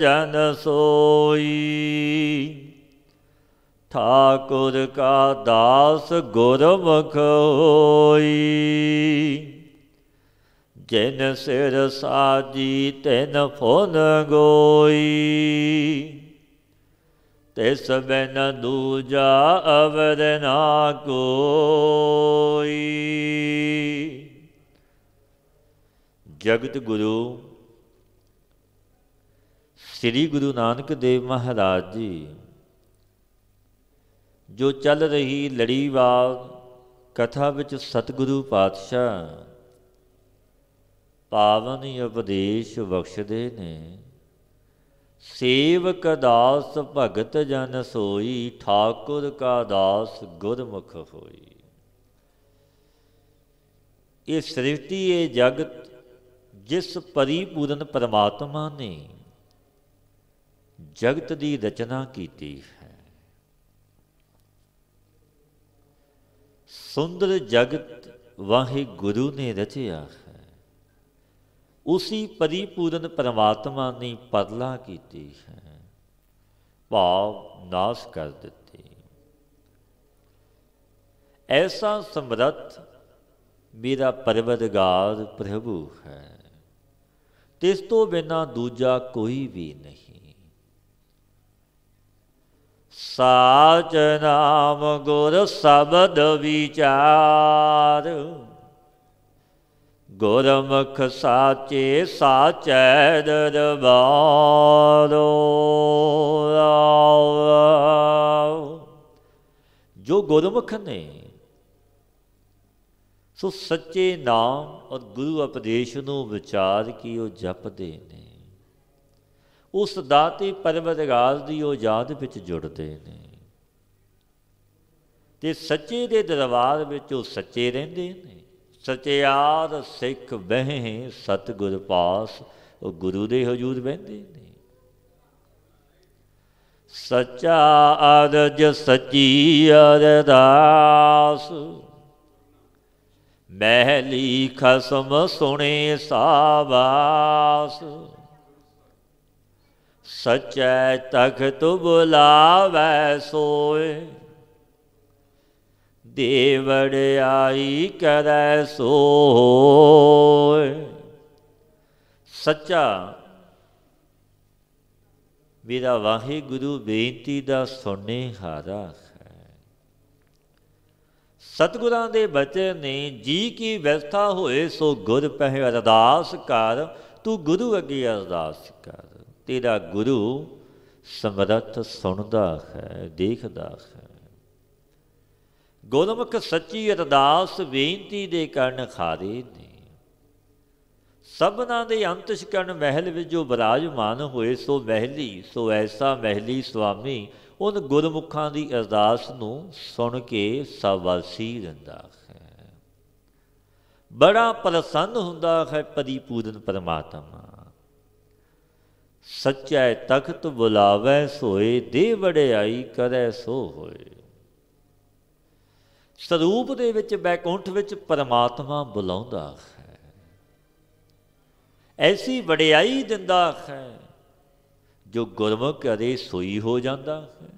ਜਨ ਸੋਈ ਠਾਕੁਰ ਕਾ ਦਾਸ ਗੁਰਮੁਖ ਹੋਈ ਜਿਨ ਸਿਰ ਸਾਜੀ ਤੈਨ ਫੋਨ ਗੋਈ ਤਿਸ ਬਿਨ ਦੂਜਾ ਅਵਰ ਨਾ ਕੋਈ ਜਗਤ ਗੁਰੂ ਸ੍ਰੀ ਗੁਰੂ ਨਾਨਕ ਦੇਵ ਮਹਾਰਾਜ ਜੀ ਜੋ ਚੱਲ ਰਹੀ ਲੜੀਵਾਰ ਕਥਾ ਵਿੱਚ ਸਤਿਗੁਰੂ ਪਾਤਸ਼ਾਹ ਪਾਵਨ ਉਪਦੇਸ਼ ਬਖਸ਼ਦੇ ਨੇ ਸੇਵਕ ਦਾਸ ਭਗਤ ਜਨ ਸੋਈ ਠਾਕੁਰ ਕਾ ਦਾਸ ਗੁਰਮੁਖ ਹੋਈ ਇਹ ਸ੍ਰਿਸ਼ਟੀ ਇਹ ਜਗਤ ਜਿਸ ਪਰਿਪੂਰਨ ਪਰਮਾਤਮਾ ਨੇ ਜਗਤ ਦੀ ਰਚਨਾ ਕੀਤੀ ਹੈ ਸੁੰਦਰ ਜਗਤ ਗੁਰੂ ਨੇ ਰਚਿਆ ਹੈ ਉਸੇ ਪਰਿਪੂਰਨ ਪਰਮਾਤਮਾ ਨੇ ਪਰਲਾ ਕੀਤੀ ਹੈ ਭਾਵ ਨਾਸ ਕਰ ਦਿੱਤੀ ਐਸਾ ਸਮਰੱਥ ਮੇਰਾ ਪਰਵਦਗਾਰ ਪ੍ਰਭੂ ਹੈ ਤਿਸ ਤੋਂ ਬਿਨਾ ਦੂਜਾ ਕੋਈ ਵੀ ਨਹੀਂ ਸਾਚ ਨਾਮ ਗੁਰ ਸਬਦ ਵਿਚਾਰ ਗੁਰਮੁਖ ਸਾਚੇ ਸਾਚੈ ਦਰਬਾਰੋ ਜੋ ਗੁਰਮੁਖ ਨੇ ਸੋ ਸੱਚੇ ਨਾਮ ਔਰ ਗੁਰੂ ਉਪਦੇਸ਼ ਨੂੰ ਵਿਚਾਰ ਕੀ ਉਹ ਜਪਦੇ ਨੇ ਉਸ ਦਾਤੀ ਪਰਵਦਗਾਲ ਦੀ ਉਹ ਯਾਦ ਵਿੱਚ ਜੁੜਦੇ ਨੇ ਤੇ ਸੱਚੇ ਦੇ ਦਰਬਾਰ ਵਿੱਚ ਉਹ ਸੱਚੇ ਰਹਿੰਦੇ ਨੇ ਸਚਿਆਰ ਸਿੱਖ ਬਹਿ ਸਤਗੁਰ ਪਾਸ ਉਹ ਗੁਰੂ ਦੇ ਹਜ਼ੂਰ ਬਹਿੰਦੇ ਨੇ ਸਚਾ ਅਰਜ ਸਚੀ ਅਰਦਾਸ ਮਹਿਲੀ ਖਸਮ ਸੁਣੇ ਸਾਵਾਸ ਸਚੈ ਤਖਤ ਬੁਲਾਵੈ ਦੇਵੜ ਆਈ ਕਰੈ ਸਚਾ ਵਿਦਾ ਵਾਹੀ ਗੁਰੂ ਬੇਨਤੀ ਦਾ ਸੁਣੇ ਹਾਰਾ ਹੈ ਸਤਗੁਰਾਂ ਦੇ ਬਚੇ ਨੇ ਜੀ ਕੀ ਵਿਵਸਥਾ ਹੋਏ ਸੋ ਗੁਰ ਪਹਿ ਅਰਦਾਸ ਕਰ ਤੂੰ ਗੁਰੂ ਅੱਗੇ ਅਰਦਾਸ ਕਰ ਤੇਰਾ ਗੁਰੂ ਸੰਗਤ ਸੁਣਦਾ ਹੈ ਦੇਖਦਾ ਹੈ ਗੋਦਮਕ ਸੱਚੀ ਅਰਦਾਸ ਬੇਨਤੀ ਦੇ ਕਰਨ ਖਾਰੇ ਨੇ ਸਭਨਾ ਦੇ ਅੰਤਸ਼ਕਰਨ ਮਹਿਲ ਵਿੱਚ ਜੋ ਬਰਾਜਮਾਨ ਹੋਏ ਸੋ ਮਹਿਲੀ ਸੋ ਐਸਾ ਮਹਿਲੀ ਸੁਆਮੀ ਉਹਨ ਗੁਰਮੁਖਾਂ ਦੀ ਅਰਦਾਸ ਨੂੰ ਸੁਣ ਕੇ ਸਵਾਸੀ ਰੰਦਾ ਹੈ ਬੜਾ ਪ੍ਰਸੰਨ ਹੁੰਦਾ ਹੈ ਪਰਿਪੂਰਨ ਪਰਮਾਤਮਾ ਸੱਚੈ ਤਖਤ ਬੁਲਾਵੇ ਸੋਏ ਦੇ ਵੜਿਆਈ ਕਰੈ ਸੋ ਹੋਏ ਸਰੂਪ ਦੇ ਵਿੱਚ ਬੈਕੁੰਠ ਵਿੱਚ ਪਰਮਾਤਮਾ ਬੁਲਾਉਂਦਾ ਹੈ ਐਸੀ ਵੜਿਆਈ ਦਿੰਦਾ ਹੈ ਜੋ ਗੁਰਮੁਖ ਅਰੇ ਸੋਈ ਹੋ ਜਾਂਦਾ ਹੈ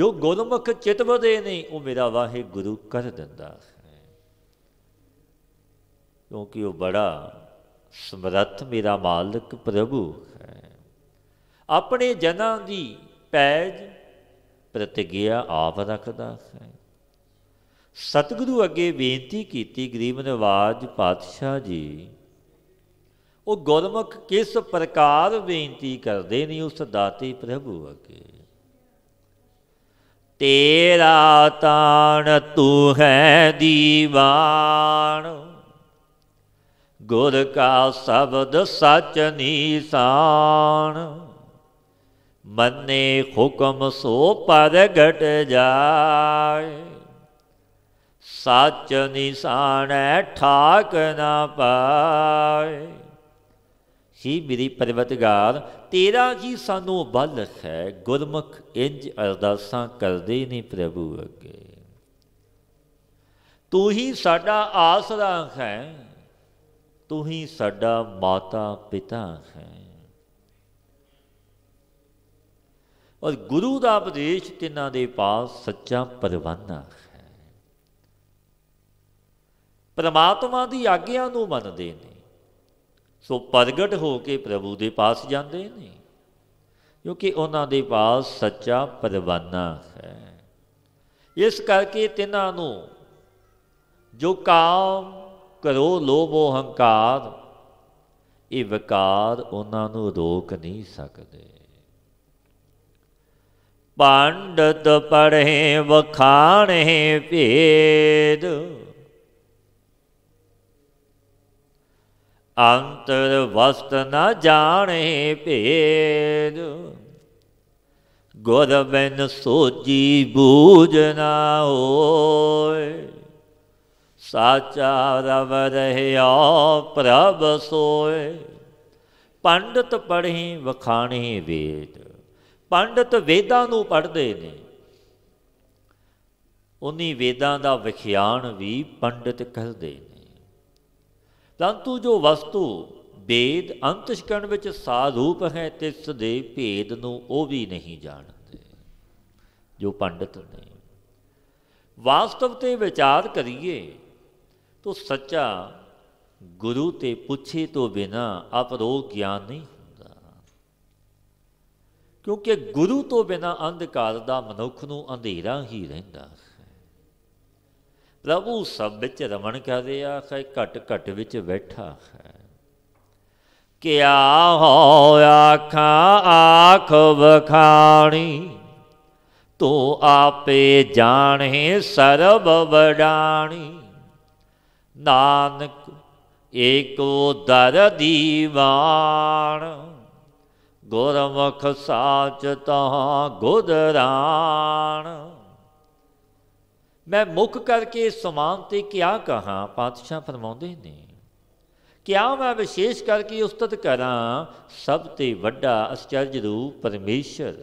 ਜੋ ਗੁਰਮੁਖ ਚਿਤ ਵਧੇ ਨਹੀਂ ਉਹ ਮੇਰਾ ਵਾਹਿਗੁਰੂ ਕਰ ਦਿੰਦਾ ਹੈ ਕਿਉਂਕਿ ਉਹ ਬੜਾ ਸਮਰੱਥ ਮੇਰਾ ਮਾਲਕ ਪ੍ਰਭੂ ਹੈ ਆਪਣੇ ਜਨਾਂ ਦੀ ਪੈਜ ਪ੍ਰਤਿਗਿਆ ਆਪ ਰੱਖਦਾ ਹੈ ਸਤਿਗੁਰੂ ਅੱਗੇ ਬੇਨਤੀ ਕੀਤੀ ਗਰੀਬ ਨਿਵਾਜ ਪਾਤਸ਼ਾਹ ਜੀ ਉਹ ਗੁਰਮੁਖ ਕਿਸ ਪ੍ਰਕਾਰ ਬੇਨਤੀ ਕਰਦੇ ਨੇ ਉਸ ਦਾਤੇ ਪ੍ਰਭੂ ਅੱਗੇ ਤੇਰਾ ਤਾਣ ਤੂੰ ਹੈ ਦੀਵਾਨ ਗੁਰ ਕਾ ਸ਼ਬਦ ਸਚ ਨੀਸਾਨ ਮੰਨੇ ਹੁਕਮ ਸੋ ਪਰਗਟ ਜਾਏ ਸਚ ਨਿਸ਼ਾਨ ਠਾਕ ਨਾ ਪਾਏ ਹੀ ਮੇਰੀ ਪਰਵਤਗਾਰ ਤੇਰਾ ਹੀ ਸਾਨੂੰ ਬਲ ਹੈ ਗੁਰਮੁਖ ਇੰਜ ਅਰਦਾਸਾਂ ਕਰਦੇ ਨਹੀਂ ਪ੍ਰਭੂ ਅੱਗੇ ਤੂੰ ਹੀ ਸਾਡਾ ਆਸਰਾ ਹੈ ਤੂੰ ਹੀ ਸਾਡਾ ਮਾਤਾ ਪਿਤਾ ਹੈ ਔਰ ਗੁਰੂ ਦਾ ਉਪਦੇਸ਼ ਤਿੰਨਾਂ ਦੇ ਪਾਸ ਸੱਚਾ ਪਰਵਾਨਾ ਹੈ ਪ੍ਰਮਾਤਮਾ ਦੀ ਆਗਿਆ ਨੂੰ ਮੰਨਦੇ ਨੇ ਸੋ ਪ੍ਰਗਟ ਹੋ ਕੇ ਪ੍ਰਭੂ ਦੇ ਪਾਸ ਜਾਂਦੇ ਨੇ ਕਿਉਂਕਿ ਉਹਨਾਂ ਦੇ ਪਾਸ ਸੱਚਾ ਪਰਵਾਨਾ ਹੈ ਇਸ ਕਰਕੇ ਤਿੰਨਾਂ ਨੂੰ ਜੋ ਕਾਮ ਕਰੋ ਲੋਭੋ ਹੰਕਾਰ ਇਹ ਵਿਕਾਰ ਉਹਨਾਂ ਨੂੰ ਰੋਕ ਨਹੀਂ ਸਕਦੇ ਪੰਡਤ ਪੜ੍ਹੇ ਵਖਾਣੇ ਭੇਦ ਅੰਤਰ ਵਸਤ ਨਾ ਜਾਣੇ ਭੇਦ ਗੁਰ ਬਿਨ ਸੋਜੀ ਬੂਝ ਨਾ ਹੋਏ ਸਾਚਾ ਰਵ ਰਹਿਓ ਪ੍ਰਭ ਸੋਏ ਪੰਡਤ ਪੜ੍ਹੀ ਵਖਾਣੀ ਵੇਦ ਪੰਡਤ ਵੇਦਾਂ ਨੂੰ ਪੜ੍ਹਦੇ ਨੇ ਉਨੀ ਵੇਦਾਂ ਦਾ ਵਿਖਿਆਨ ਵੀ ਪੰਡਤ ਕਰਦੇ ਨੇ ਤੰਤੂ ਜੋ ਵਸਤੂ ਵੇਦ ਅੰਤਸ਼ਕਣ ਵਿੱਚ ਸਾਧੂਪ ਹੈ ਤਿਸ ਦੇ ਭੇਦ ਨੂੰ ਉਹ ਵੀ ਨਹੀਂ ਜਾਣਦੇ ਜੋ ਪੰਡਤ ਨੇ ਵਾਸਤਵ ਤੇ ਵਿਚਾਰ ਕਰੀਏ ਤੋ ਸੱਚਾ ਗੁਰੂ ਤੇ ਪੁੱਛੇ ਤੋਂ ਬਿਨਾ ਅਪਰੋਗ ਗਿਆਨ ਨਹੀਂ ਹੁੰਦਾ ਕਿਉਂਕਿ ਗੁਰੂ ਤੋਂ ਬਿਨਾ ਅੰਧਕਾਰ ਦਾ ਮਨੁੱਖ ਨੂੰ ਅੰਧੇਰਾ ਹੀ ਰਹਿੰਦਾ ਪ੍ਰਭੂ ਸਭ ਵਿੱਚ ਰਮਣ ਕਰਦੇ ਆ ਹੈ ਘਟ ਘਟ ਵਿੱਚ ਬੈਠਾ ਹੈ ਕਿਆ ਹੋ ਆਖਾਂ ਆਖ ਵਖਾਣੀ ਤੂੰ ਆਪੇ ਜਾਣੇ ਸਰਬ ਵਡਾਣੀ ਨਾਨਕ ਏਕੋ ਦਰ ਦੀਵਾਨ ਗੁਰਮੁਖ ਸਾਚ ਤਾਂ ਗੁਦਰਾਣ ਮੈਂ ਮੁਖ ਕਰਕੇ ਸਮਾਨ ਤੇ ਕਿਆ ਕਹਾ ਪਾਤਸ਼ਾਹ ਫਰਮਾਉਂਦੇ ਨੇ ਕਿਆ ਮੈਂ ਵਿਸ਼ੇਸ਼ ਕਰਕੇ ਉਸਤਤ ਕਰਾਂ ਸਭ ਤੇ ਵੱਡਾ ਅਸਚਰਜ ਰੂਪ ਪਰਮੇਸ਼ਰ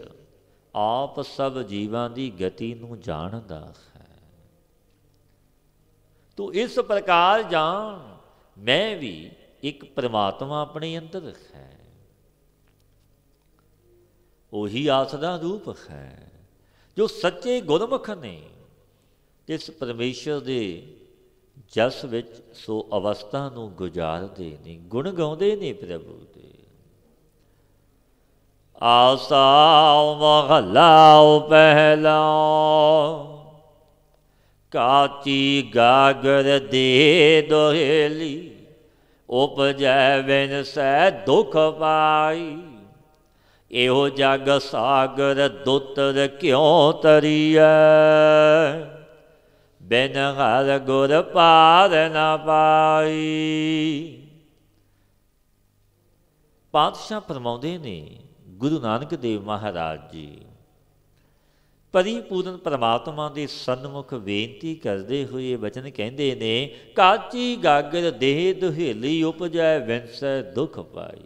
ਆਪ ਸਭ ਜੀਵਾਂ ਦੀ ਗਤੀ ਨੂੰ ਜਾਣਦਾ ਤੂੰ ਇਸ ਪ੍ਰਕਾਰ ਜਾਣ ਮੈਂ ਵੀ ਇੱਕ ਪ੍ਰਮਾਤਮਾ ਆਪਣੇ ਅੰਦਰ ਹੈ ਉਹੀ ਆਸਦਾ ਰੂਪ ਹੈ ਜੋ ਸੱਚੇ ਗੁਰਮੁਖ ਨੇ ਇਸ ਪਰਮੇਸ਼ਰ ਦੇ ਜਸ ਵਿੱਚ ਸੋ ਅਵਸਥਾ ਨੂੰ ਗੁਜ਼ਾਰਦੇ ਨੇ ਗੁਣ ਗਾਉਂਦੇ ਨੇ ਪ੍ਰਭੂ ਦੇ ਆਸਾ ਮਹਲਾ ਪਹਿਲਾ ਕਾਤੀ ਗਾਗਰ ਦੇ ਦੋਹੇਲੀ ਉਪਜੈ ਬਿਨ ਸੈ ਦੁਖ ਪਾਈ ਇਹੋ ਜਗ ਸਾਗਰ ਦੁੱਤਰ ਕਿਉ ਤਰੀਐ ਬਿਨ ਹਰ ਗੁਰ ਪਾਰ ਨਾ ਪਾਈ ਪਾਤਸ਼ਾਹ ਫਰਮਾਉਂਦੇ ਨੇ ਗੁਰੂ ਨਾਨਕ ਦੇਵ ਮਹਾਰਾਜ ਜੀ ਪਰਿਪੂਰਨ ਪਰਮਾਤਮਾ ਦੇ ਸਨਮੁਖ ਬੇਨਤੀ ਕਰਦੇ ਹੋਏ ਬਚਨ ਕਹਿੰਦੇ ਨੇ ਕਾਚੀ ਗਾਗਰ ਦੇਹ ਦੁਹੇਲੀ ਉਪਜੈ ਵਿੰਸੈ ਦੁਖ ਪਾਈ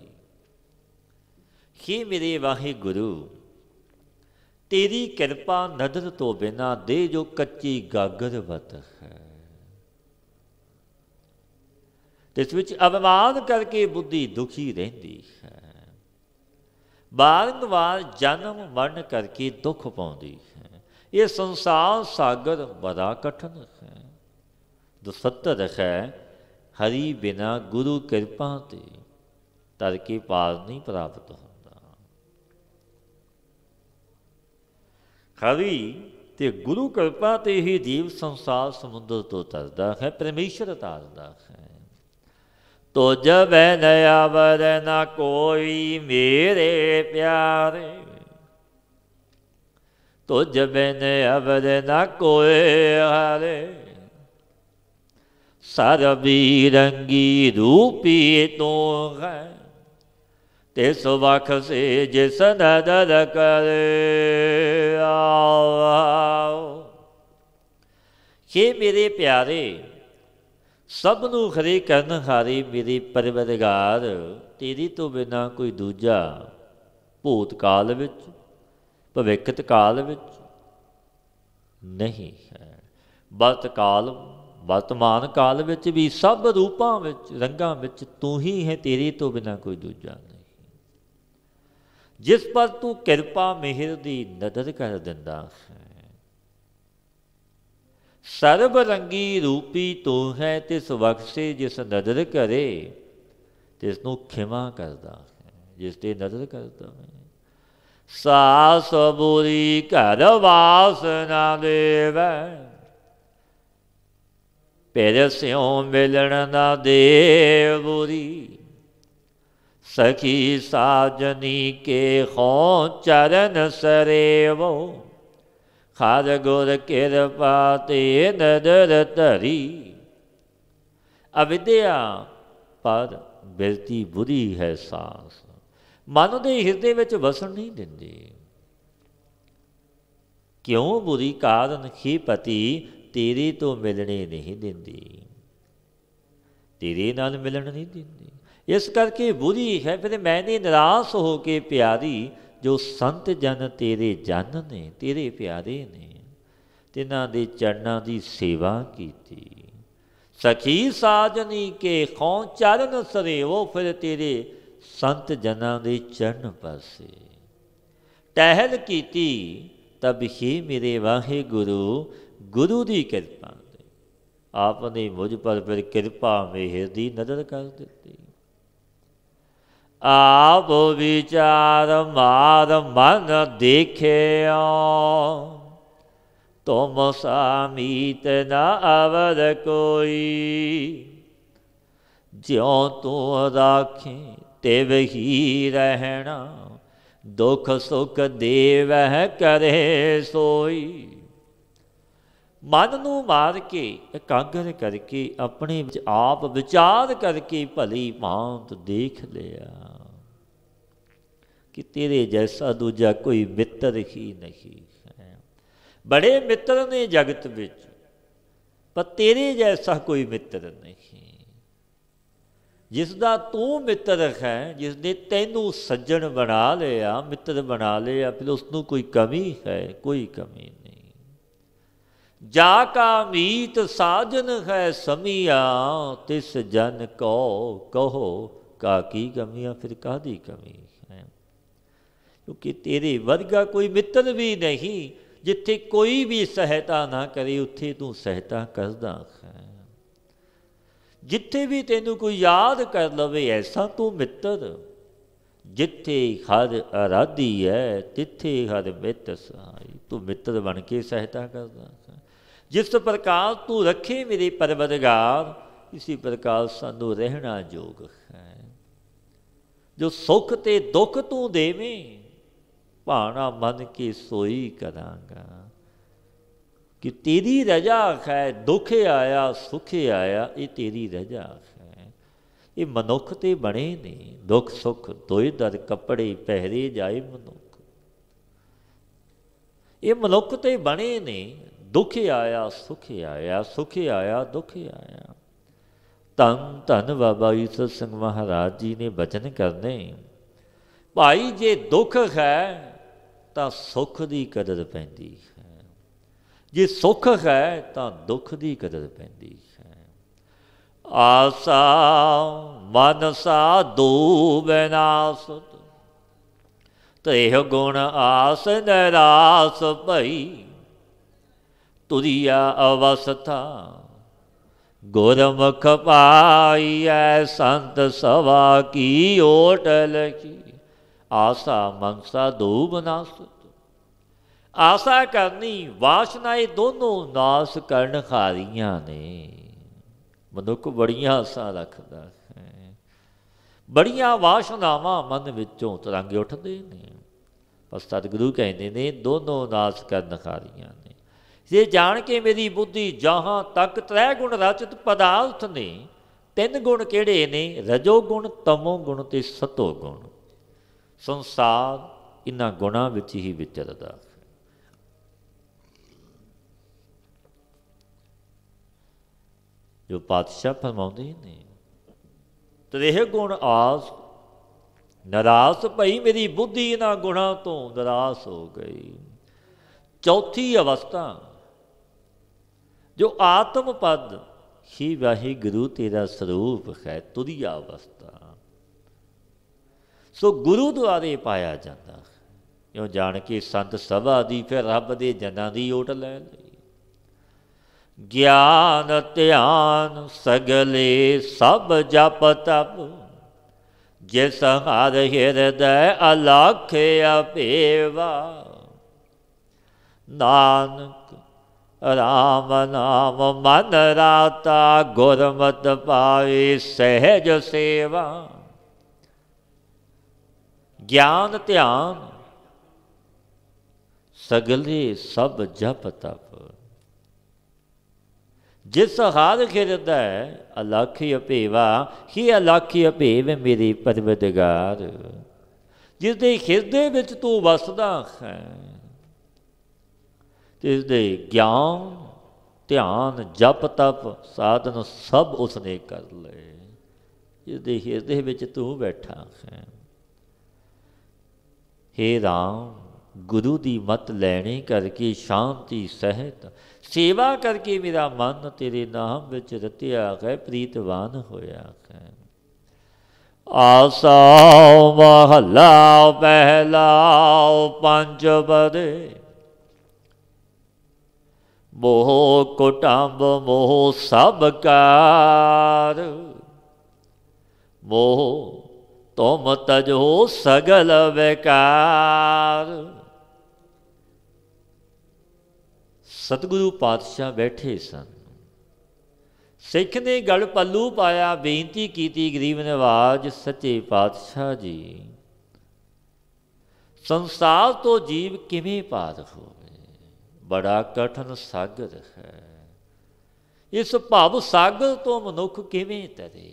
ਹੇ ਮੇਰੇ ਵਾਹਿਗੁਰੂ ਤੇਰੀ ਕਿਰਪਾ ਨਦਰ ਤੋਂ ਬਿਨਾ ਦੇ ਜੋ ਕੱਚੀ ਗਾਗਰ ਵਤ ਹੈ ਇਸ ਵਿੱਚ ਅਵਮਾਨ ਕਰਕੇ ਬੁੱਧੀ ਦੁਖੀ ਰਹਿੰਦੀ ਹੈ ਵਾਰ-ਵਾਰ ਜਨਮ ਮਰਨ ਕਰਕੇ ਦੁੱਖ ਪਾਉਂਦੀ ਹੈ ਇਹ ਸੰਸਾਰ ਸਾਗਰ ਬੜਾ ਕਠਨ ਹੈ ਸੱਤ ਹੈ ਹਰੀ ਬਿਨਾ ਗੁਰੂ ਕਿਰਪਾ ਤੇ ਤਰ ਕੀ ਪਾਰ ਨਹੀਂ ਪ੍ਰਾਪਤ ਹੁੰਦਾ ਹਰੀ ਤੇ ਗੁਰੂ ਕਿਰਪਾ ਤੇ ਹੀ ਜੀਵ ਸੰਸਾਰ ਸਮੁੰਦਰ ਤੋਂ ਤਰਦਾ ਹੈ ਪਰਮੇਸ਼ਰ ਤਾਰਦਾ ਹੈ ਤੁਜ ਬੈ ਨ ਆਵਰ ਨ ਕੋਈ ਮੇਰੇ ਪਿਆਰੇ ਤੁਜ ਬਿਨ ਅਵਰ ਨ ਕੋਏ ਹਾਰੇ ਸਰਬੀ ਰੰਗੀ ਰੂਪੀ ਤੂੰ ਹੈ ਤੇ ਸੁਵਖ ਸੇ ਜਿਸ ਨਦਰ ਕਰੇ ਆਵਾ ਕੀ ਮੇਰੇ ਪਿਆਰੇ ਸਭ ਨੂੰ ਖਰੀ ਕਰਨ ਹਾਰੀ ਮੇਰੀ ਪਰਵਰਗਾਰ ਤੇਰੀ ਤੋਂ ਬਿਨਾ ਕੋਈ ਦੂਜਾ ਭੂਤ ਕਾਲ ਵਿੱਚ ਭਵਿੱਖਤ ਕਾਲ ਵਿੱਚ ਨਹੀਂ ਹੈ ਬਤ ਕਾਲ ਵਰਤਮਾਨ ਕਾਲ ਵਿੱਚ ਵੀ ਸਭ ਰੂਪਾਂ ਵਿੱਚ ਰੰਗਾਂ ਵਿੱਚ ਤੂੰ ਹੀ ਹੈ ਤੇਰੀ ਤੋਂ ਬਿਨਾ ਕੋਈ ਦੂਜਾ ਨਹੀਂ ਜਿਸ ਪਰ ਤੂੰ ਕਿਰਪਾ ਮਿਹਰ ਦੀ ਨਦਰ ਕਰ ਦਿੰਦਾ ਹੈ ਸਰਬ ਰੰਗੀ ਰੂਪੀ ਤੂੰ ਹੈ ਤਿਸ ਵਖਸੇ ਜਿਸ ਨਦਰ ਕਰੇ ਤਿਸ ਨੂੰ ਖਿਮਾ ਕਰਦਾ ਜਿਸ ਤੇ ਨਦਰ ਕਰਦਾ ਹੈ ਸਾਸ ਬੁਰੀ ਘਰ ਵਾਸਨਾ ਦੇਵੈ ਪੈਰ ਸਿਉ ਮਿਲਣ ਨਾ ਦੇਵ ਬੁਰੀ ਸਖੀ ਸਾਜਨੀ ਕੇ ਖੋ ਚਰਨ ਸਰੇਵੋ ਖਾਦ ਗੁਰ ਕਿਰਪਾ ਤੇ ਨਦਰ ਧਰੀ ਅਵਿਦਿਆ ਪਰ ਬਿਰਤੀ ਬੁਰੀ ਹੈ ਸਾਸ ਮਨ ਦੇ ਹਿਰਦੇ ਵਿੱਚ ਵਸਣ ਨਹੀਂ ਦਿੰਦੀ ਕਿਉਂ ਬੁਰੀ ਕਾਰਨ ਖੀ ਪਤੀ ਤੇਰੀ ਤੋਂ ਮਿਲਣੇ ਨਹੀਂ ਦਿੰਦੀ ਤੇਰੇ ਨਾਲ ਮਿਲਣ ਨਹੀਂ ਦਿੰਦੀ ਇਸ ਕਰਕੇ ਬੁਰੀ ਹੈ ਫਿਰ ਮੈਂ ਨਹੀਂ ਨਿਰਾਸ਼ ਹੋ ਕੇ ਪਿਆਰੀ ਜੋ ਸੰਤ ਜਨ ਤੇਰੇ ਜਨ ਨੇ ਤੇਰੇ ਪਿਆਰੇ ਨੇ ਤਿਨਾਂ ਦੇ ਚਰਨਾਂ ਦੀ ਸੇਵਾ ਕੀਤੀ ਸਖੀ ਸਾਜਨੀ ਕੇ ਖੋਂ ਚਰਨ ਸਰੇਵੋ ਫਿਰ ਤੇਰੇ ਸੰਤ ਜਨਾਂ ਦੇ ਚਰਨ ਪਾਸੇ ਟਹਿਲ ਕੀਤੀ ਤਬ ਹੀ ਮੇਰੇ ਵਾਹਿਗੁਰੂ ਗੁਰੂ ਦੀ ਕਿਰਪਾ ਆਪ ਨੇ ਮੁਝ ਪਰ ਫਿਰ ਕਿਰਪਾ ਮਿਹਰ ਦੀ ਨਜ਼ਰ ਕਰ ਦਿੱਤੀ ਆਪ ਵਿਚਾਰ ਮਾਰ ਮਨ ਦੇਖਿਆ ਤੁਮ ਸਾਮੀਤ ਨਾ ਅਵਰ ਕੋਈ ਜਿਉ ਤੂੰ ਰਾਖੇ ਤੇ ਹੀ ਰਹਿਣਾ ਦੁਖ ਸੁਖ ਦੇਵਹਿ ਕਰੇ ਸੋਈ ਮਨ ਨੂੰ ਮਾਰ ਕੇ ਇਕਾਗਰ ਕਰਕੇ ਆਪਣੇ ਵਿੱਚ ਆਪ ਵਿਚਾਰ ਕਰਕੇ ਭਲੀ ਭਾਂਤ ਦੇਖ ਲਿਆ ਕਿ ਤੇਰੇ ਜੈਸਾ ਦੂਜਾ ਕੋਈ ਮਿੱਤਰ ਹੀ ਨਹੀਂ ਹੈ ਬੜੇ ਮਿੱਤਰ ਨੇ ਜਗਤ ਵਿੱਚ ਪਰ ਤੇਰੇ ਜੈਸਾ ਕੋਈ ਮਿੱਤਰ ਨਹੀਂ ਜਿਸ ਦਾ ਤੂੰ ਮਿੱਤਰ ਹੈ ਜਿਸ ਨੇ ਤੈਨੂੰ ਸੱਜਣ ਬਣਾ ਲਿਆ ਮਿੱਤਰ ਬਣਾ ਲਿਆ ਫਿਰ ਉਸ ਨੂੰ ਕੋਈ ਕਮੀ ਹੈ ਕੋਈ ਕਮੀ ਨਹੀਂ ਜਾ ਕਾ ਮੀਤ ਸਾਜਨ ਹੈ ਸਮੀਆ ਤਿਸ ਜਨ ਕੋ ਕਹੋ ਕਾ ਕੀ ਕਮੀਆਂ ਫਿਰ ਕਾਦੀ ਕਮੀ ਹੈ ਕਿਉਂਕਿ ਤੇਰੇ ਵਰਗਾ ਕੋਈ ਮਿੱਤਰ ਵੀ ਨਹੀਂ ਜਿੱਥੇ ਕੋਈ ਵੀ ਸਹਾਇਤਾ ਨਾ ਕਰੇ ਉੱਥੇ ਤੂੰ ਸਹਾਇਤਾ ਕਰਦਾ ਹੈ ਜਿੱਥੇ ਵੀ ਤੈਨੂੰ ਕੋਈ ਯਾਦ ਕਰ ਲਵੇ ਐਸਾ ਤੂੰ ਮਿੱਤਰ ਜਿੱਥੇ ਹਰ ਅਰਾਧੀ ਹੈ ਤਿੱਥੇ ਹਰ ਮਿੱਤ ਸਹਾਈ ਤੂੰ ਮਿੱਤਰ ਬਣ ਕੇ ਸਹਾਇਤਾ ਕਰਦਾ ਜਿਸ ਪ੍ਰਕਾਰ ਤੂੰ ਰੱਖੇ ਮੇਰੇ ਪਰਵਰਗਾਰ ਇਸੇ ਪ੍ਰਕਾਰ ਸਾਨੂੰ ਰਹਿਣਾ ਯੋਗ ਹੈ ਜੋ ਸੁਖ ਤੇ ਦੁੱਖ ਤੂੰ ਦੇਵੇਂ ਭਾਣਾ ਮਨ ਕੀ ਸੋਈ ਕਰਾਂਗਾ ਕਿ ਤੇਰੀ ਰਜਾ ਹੈ ਦੁੱਖ ਆਇਆ ਸੁਖ ਆਇਆ ਇਹ ਤੇਰੀ ਰਜਾ ਹੈ ਇਹ ਮਨੁੱਖ ਤੇ ਬਣੇ ਨੇ ਦੁੱਖ ਸੁਖ ਦੋਇ ਦਰ ਕੱਪੜੇ ਪਹਿਰੇ ਜਾਏ ਮਨੁੱਖ ਇਹ ਮਨੁੱਖ ਤੇ ਬਣੇ ਨੇ ਦੁੱਖ ਆਇਆ ਸੁਖ ਆਇਆ ਸੁਖ ਆਇਆ ਦੁੱਖ ਆਇਆ ਤਨ ਤਨ ਬਾਬਾ ਇਸ ਸਿੰਘ ਮਹਾਰਾਜ ਜੀ ਨੇ ਬਚਨ ਕਰਨੇ ਭਾਈ ਜੇ ਦੁੱਖ ਹੈ ਤਾਂ ਸੁਖ ਦੀ ਕਦਰ ਪੈਂਦੀ ਹੈ ਜੇ ਸੁਖ ਹੈ ਤਾਂ ਦੁੱਖ ਦੀ ਕਦਰ ਪੈਂਦੀ ਹੈ ਆਸਾ ਮਨਸਾ ਦੂਬਨਾਸੁਤ ਤੇ ਇਹ ਗੁਣ ਆਸ ਨਿਰਾਸ ਭਈ ਤੁਰਿਆ ਅਵਸਥਾ ਗੁਰਮੁਖ ਪਾਈਐ ਸੰਤ ਸਵਾ ਕੀ ਓਟ ਲਖੀ ਆਸਾ ਮਨਸਾ ਦੂਬ ਨਾਸਤ ਆਸਾ ਕਰਨੀ ਵਾਸ਼ਨਾ ਇਹ ਦੋਨੋਂ ਨਾਸ ਕਰਨ ਖਾਰੀਆਂ ਨੇ ਮਨੁੱਖ ਬੜੀਆਂ ਆਸਾਂ ਰੱਖਦਾ ਹੈ ਬੜੀਆਂ ਵਾਸ਼ਨਾਵਾਂ ਮਨ ਵਿੱਚੋਂ ਤਰੰਗ ਉੱਠਦੇ ਨੇ ਪਰ ਸਤਿਗੁਰੂ ਕਹਿੰਦੇ ਨੇ ਦੋਨੋਂ ਨਾਸ ਕਰਨ ਖਾਰੀਆਂ ਜੇ ਜਾਣ ਕੇ ਮੇਰੀ ਬੁੱਧੀ ਜਹਾਂ ਤੱਕ ਤ੍ਰੈ ਗੁਣ ਰਚਿਤ ਪਦਾਰਥ ਨੇ ਤਿੰਨ ਗੁਣ ਕਿਹੜੇ ਨੇ ਰਜੋ ਗੁਣ ਤਮੋ ਗੁਣ ਤੇ ਸਤੋ ਗੁਣ ਸੰਸਾਰ ਇਨ੍ਹਾਂ ਗੁਣਾਂ ਵਿੱਚ ਹੀ ਵਿਚਰਦਾ ਜੋ ਪਾਤਸ਼ਾਹ ਫਰਮਾਉਂਦੇ ਨੇ ਤ੍ਰੇਹ ਗੁਣ ਆਸ ਨਰਾਸ ਭਈ ਮੇਰੀ ਬੁੱਧੀ ਇਹਨਾਂ ਗੁਣਾਂ ਤੋਂ ਨਰਾਸ ਹੋ ਗਈ ਚੌਥੀ ਅਵਸਥਾ ਜੋ ਆਤਮ ਪਦ ਹੀ ਵਾਹੀ ਗੁਰੂ ਤੇਰਾ ਸਰੂਪ ਹੈ ਤੁਰੀ ਆਵਸਤਾ ਸੋ ਗੁਰੂ ਦੁਆਰੇ ਪਾਇਆ ਜਾਂਦਾ ਹੈ ਜਾਣ ਕੇ ਸੰਤ ਸਭਾ ਦੀ ਫਿਰ ਰੱਬ ਦੇ ਜਨਾਂ ਦੀ ਓਟ ਲੈ ਲਈ ਗਿਆਨ ਧਿਆਨ ਸਗਲੇ ਸਭ ਜਪ ਤਪ ਜਿਸ ਹਰ ਹਿਰਦੈ ਅਲਖ ਅਪੇਵਾ ਨਾਨਕ ਰਾਮ ਨਾਮ ਮਨ ਰਾਤਾ ਗੁਰਮਤ ਪਾਵੀ ਸਹਿਜ ਸੇਵਾ ਗਿਆਨ ਧਿਆਨ ਸਗਲੇ ਸਭ ਜਪ ਤਪ ਜਿਸ ਹਾਲ ਖਿਰਦਾ ਅਲਖੀ ਅਪੇਵਾ ਹੀ ਅਲਖੀ ਅਪੇਵ ਮੇਰੇ ਪਰਵਦਗਾਰ ਜਿਸ ਦੇ ਖਿਰਦੇ ਵਿੱਚ ਤੂੰ ਵਸਦਾ ਹੈ ਇਸ ਦੇ ਗਿਆਨ ਧਿਆਨ ਜਪ ਤਪ ਸਾਧਨ ਸਭ ਉਸਨੇ ਕਰ ਲਏ ਇਸ ਦੇ ਹਿਰਦੇ ਵਿੱਚ ਤੂੰ ਬੈਠਾ ਹੈ ਹੇ ਰਾਮ ਗੁਰੂ ਦੀ ਮਤ ਲੈਣੀ ਕਰਕੇ ਸ਼ਾਂਤੀ ਸਹਿਤ ਸੇਵਾ ਕਰਕੇ ਮੇਰਾ ਮਨ ਤੇਰੇ ਨਾਮ ਵਿੱਚ ਰਤਿਆ ਗਏ ਪ੍ਰੀਤਵਾਨ ਹੋਇਆ ਹੈ ਆਸਾ ਮਹਲਾ ਪਹਿਲਾ ਪੰਜ ਬਦੇ ਮੋਹ ਕੋਟੰਬ ਮੋਹ ਸਭ ਕਾਰ ਮੋਹ ਤੁਮ ਤਜੋ ਸਗਲ ਵਿਕਾਰ ਸਤਿਗੁਰੂ ਪਾਤਸ਼ਾਹ ਬੈਠੇ ਸਨ ਸਿੱਖ ਨੇ ਗਲ ਪੱਲੂ ਪਾਇਆ ਬੇਨਤੀ ਕੀਤੀ ਗਰੀਬ ਨਿਵਾਜ ਸੱਚੇ ਪਾਤਸ਼ਾਹ ਜੀ ਸੰਸਾਰ ਤੋਂ ਜੀਵ ਕਿਵੇਂ ਪਾਰ ਹੋ ਬੜਾ ਕਠਨ ਸਾਗਰ ਹੈ ਇਸ ਭਾਵ ਸਾਗਰ ਤੋਂ ਮਨੁੱਖ ਕਿਵੇਂ ਤਰੇ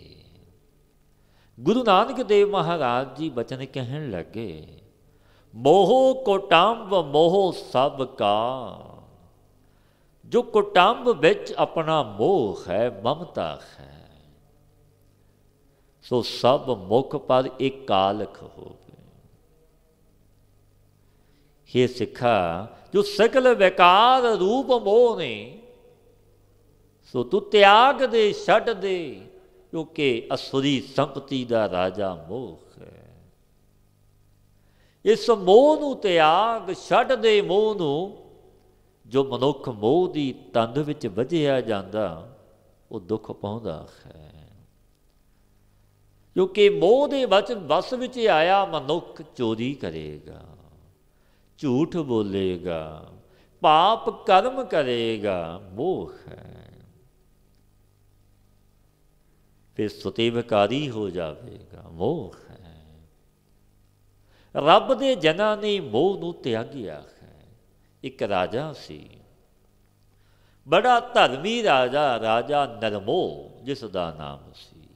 ਗੁਰੂ ਨਾਨਕ ਦੇਵ ਮਹਾਰਾਜ ਜੀ ਬਚਨ ਕਹਿਣ ਲੱਗੇ ਮੋਹ ਕੋਟੰਬ ਮੋਹ ਸਭ ਕਾ ਜੋ ਕੋਟੰਬ ਵਿੱਚ ਆਪਣਾ ਮੋਹ ਹੈ ਮਮਤਾ ਹੈ ਸੋ ਸਭ ਮੁਖ ਪਰ ਇਕਾਲਖ ਹੋਵੇ ਇਹ ਸਿੱਖਾ ਜੋ ਸਕਲ ਵਿਕਾਰ ਰੂਪ ਮੋਹ ਨੇ ਸੋ ਤੂੰ ਤਿਆਗ ਦੇ ਛੱਡ ਦੇ ਕਿਉਂਕਿ ਅਸੁਰੀ ਸੰਪਤੀ ਦਾ ਰਾਜਾ ਮੋਹ ਹੈ ਇਸ ਮੋਹ ਨੂੰ ਤਿਆਗ ਛੱਡ ਦੇ ਮੋਹ ਨੂੰ ਜੋ ਮਨੁੱਖ ਮੋਹ ਦੀ ਤੰਦ ਵਿੱਚ ਵਜਿਆ ਜਾਂਦਾ ਉਹ ਦੁੱਖ ਪਾਉਂਦਾ ਹੈ ਕਿਉਂਕਿ ਮੋਹ ਦੇ ਵਚਨ ਵਸ ਵਿੱਚ ਆਇਆ ਮਨੁੱਖ ਚੋਰੀ ਕਰੇਗਾ ਝੂਠ ਬੋਲੇਗਾ ਪਾਪ ਕਰਮ ਕਰੇਗਾ ਮੋਹ ਹੈ ਫਿਰ ਸੁਤੇ ਵਿਕਾਰੀ ਹੋ ਜਾਵੇਗਾ ਮੋਹ ਹੈ ਰੱਬ ਦੇ ਜਨਾਂ ਨੇ ਮੋਹ ਨੂੰ ਤਿਆਗਿਆ ਹੈ ਇੱਕ ਰਾਜਾ ਸੀ ਬੜਾ ਧਰਮੀ ਰਾਜਾ ਰਾਜਾ ਨਰਮੋ ਜਿਸ ਦਾ ਨਾਮ ਸੀ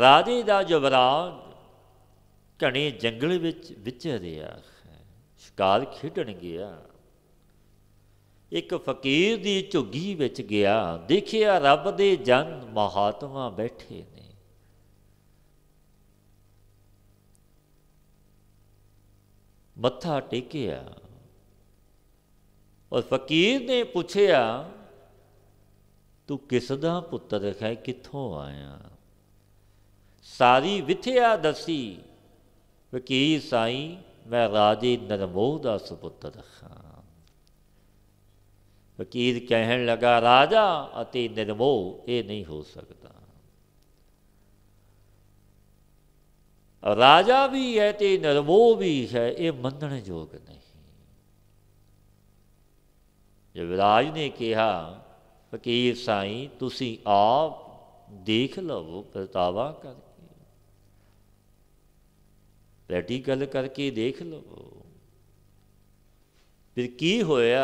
ਰਾਜੇ ਦਾ ਜਵਰਾਜ ਘਣੇ ਜੰਗਲ ਵਿੱਚ ਵਿਚਰਿਆ ਸ਼ਿਕਾਰ ਖੇਡਣ ਗਿਆ ਇੱਕ ਫਕੀਰ ਦੀ ਝੁੱਗੀ ਵਿੱਚ ਗਿਆ ਦੇਖਿਆ ਰੱਬ ਦੇ ਜਨ ਮਹਾਤਮਾ ਬੈਠੇ ਨੇ ਮੱਥਾ ਟੇਕਿਆ ਔਰ ਫਕੀਰ ਨੇ ਪੁੱਛਿਆ ਤੂੰ ਕਿਸ ਦਾ ਪੁੱਤਰ ਹੈ ਕਿੱਥੋਂ ਆਇਆ ਸਾਰੀ ਵਿਥਿਆ ਦਸੀ ਫਕੀਰ ਸਾਈਂ ਮੈਂ ਰਾਜੀ ਨਰਮੋਹ ਦਾ ਸੁਪੁੱਤਰ ਹਾਂ ਫਕੀਰ ਕਹਿਣ ਲਗਾ ਰਾਜਾ ਅਤੀ ਨਰਮੋਹ ਇਹ ਨਹੀਂ ਹੋ ਸਕਦਾ ਰਾਜਾ ਵੀ ਹੈ ਤੇ ਨਰਮੋਹ ਵੀ ਹੈ ਇਹ ਮੰਨਣ ਯੋਗ ਨਹੀਂ ਵਿਰਾਜ ਨੇ ਕਿਹਾ ਫਕੀਰ ਸਾਈਂ ਤੁਸੀਂ ਆਪ ਦੇਖ ਲਵੋ ਪ੍ਰਤਾਵਾ ਕਰ ਪ੍ਰੈਕਟੀਕਲ ਕਰਕੇ ਦੇਖ ਲਓ ਫਿਰ ਕੀ ਹੋਇਆ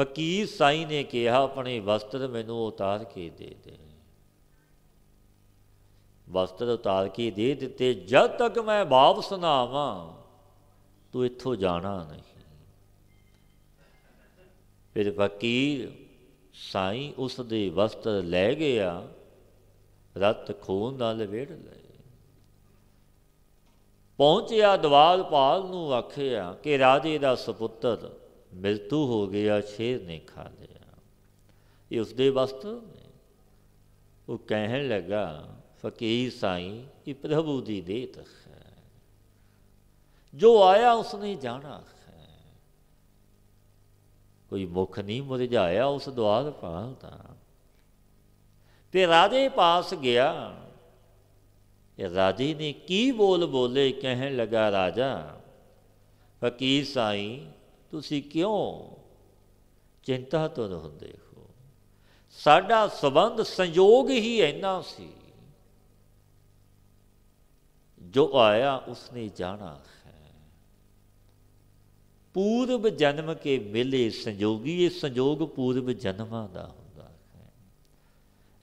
ਫਕੀਰ ਸਾਈ ਨੇ ਕਿਹਾ ਆਪਣੇ ਵਸਤਰ ਮੈਨੂੰ ਉਤਾਰ ਕੇ ਦੇ ਦੇ ਵਸਤਰ ਉਤਾਰ ਕੇ ਦੇ ਦਿੱਤੇ ਜਦ ਤੱਕ ਮੈਂ ਵਾਪਸ ਨਾ ਆਵਾਂ ਤੂੰ ਇੱਥੋਂ ਜਾਣਾ ਨਹੀਂ ਫਿਰ ਫਕੀਰ ਸਾਈ ਉਸ ਦੇ ਵਸਤਰ ਲੈ ਗਿਆ ਰਤ ਖੂਨ ਨਾਲ ਵੇੜ ਪਹੁੰਚਿਆ ਦਵਾਲਪਾਲ ਨੂੰ ਆਖਿਆ ਕਿ ਰਾਜੇ ਦਾ ਸੁਪੁੱਤਰ ਮਿਲਤੂ ਹੋ ਗਿਆ ਸ਼ੇਰ ਨੇ ਖਾ ਲਿਆ ਇਹ ਉਸ ਦੇ ਵਸਤ ਉਹ ਕਹਿਣ ਲੱਗਾ ਫਕੀਰ ਸਾਈਂ ਇਹ ਪ੍ਰਭੂ ਦੀ ਦੇਤ ਹੈ ਜੋ ਆਇਆ ਉਸਨੇ ਜਾਣਾ ਹੈ ਕੋਈ ਮੁਖ ਨਹੀਂ ਮੁਰਝਾਇਆ ਉਸ ਦਵਾਲਪਾਲ ਦਾ ਤੇ ਰਾਜੇ ਪਾਸ ਗਿਆ ਰਾਜੀ ਨੇ ਕੀ ਬੋਲ ਬੋਲੇ ਕਹਿਣ ਲਗਾ ਰਾਜਾ ਫਕੀਰ ਸਾਈ ਤੁਸੀਂ ਕਿਉਂ ਚਿੰਤਾ ਤੋਂ ਹੁੰਦੇ ਹੋ ਸਾਡਾ ਸਬੰਧ ਸੰਯੋਗ ਹੀ ਐਨਾ ਸੀ ਜੋ ਆਇਆ ਉਸਨੇ ਜਾਣਾ ਹੈ ਪੂਰਬ ਜਨਮ ਕੇ ਮਿਲੇ ਸੰਯੋਗੀ ਇਹ ਸੰਯੋਗ ਪੂਰਬ ਜਨਮਾਂ ਦਾ ਹੁੰਦਾ ਹੈ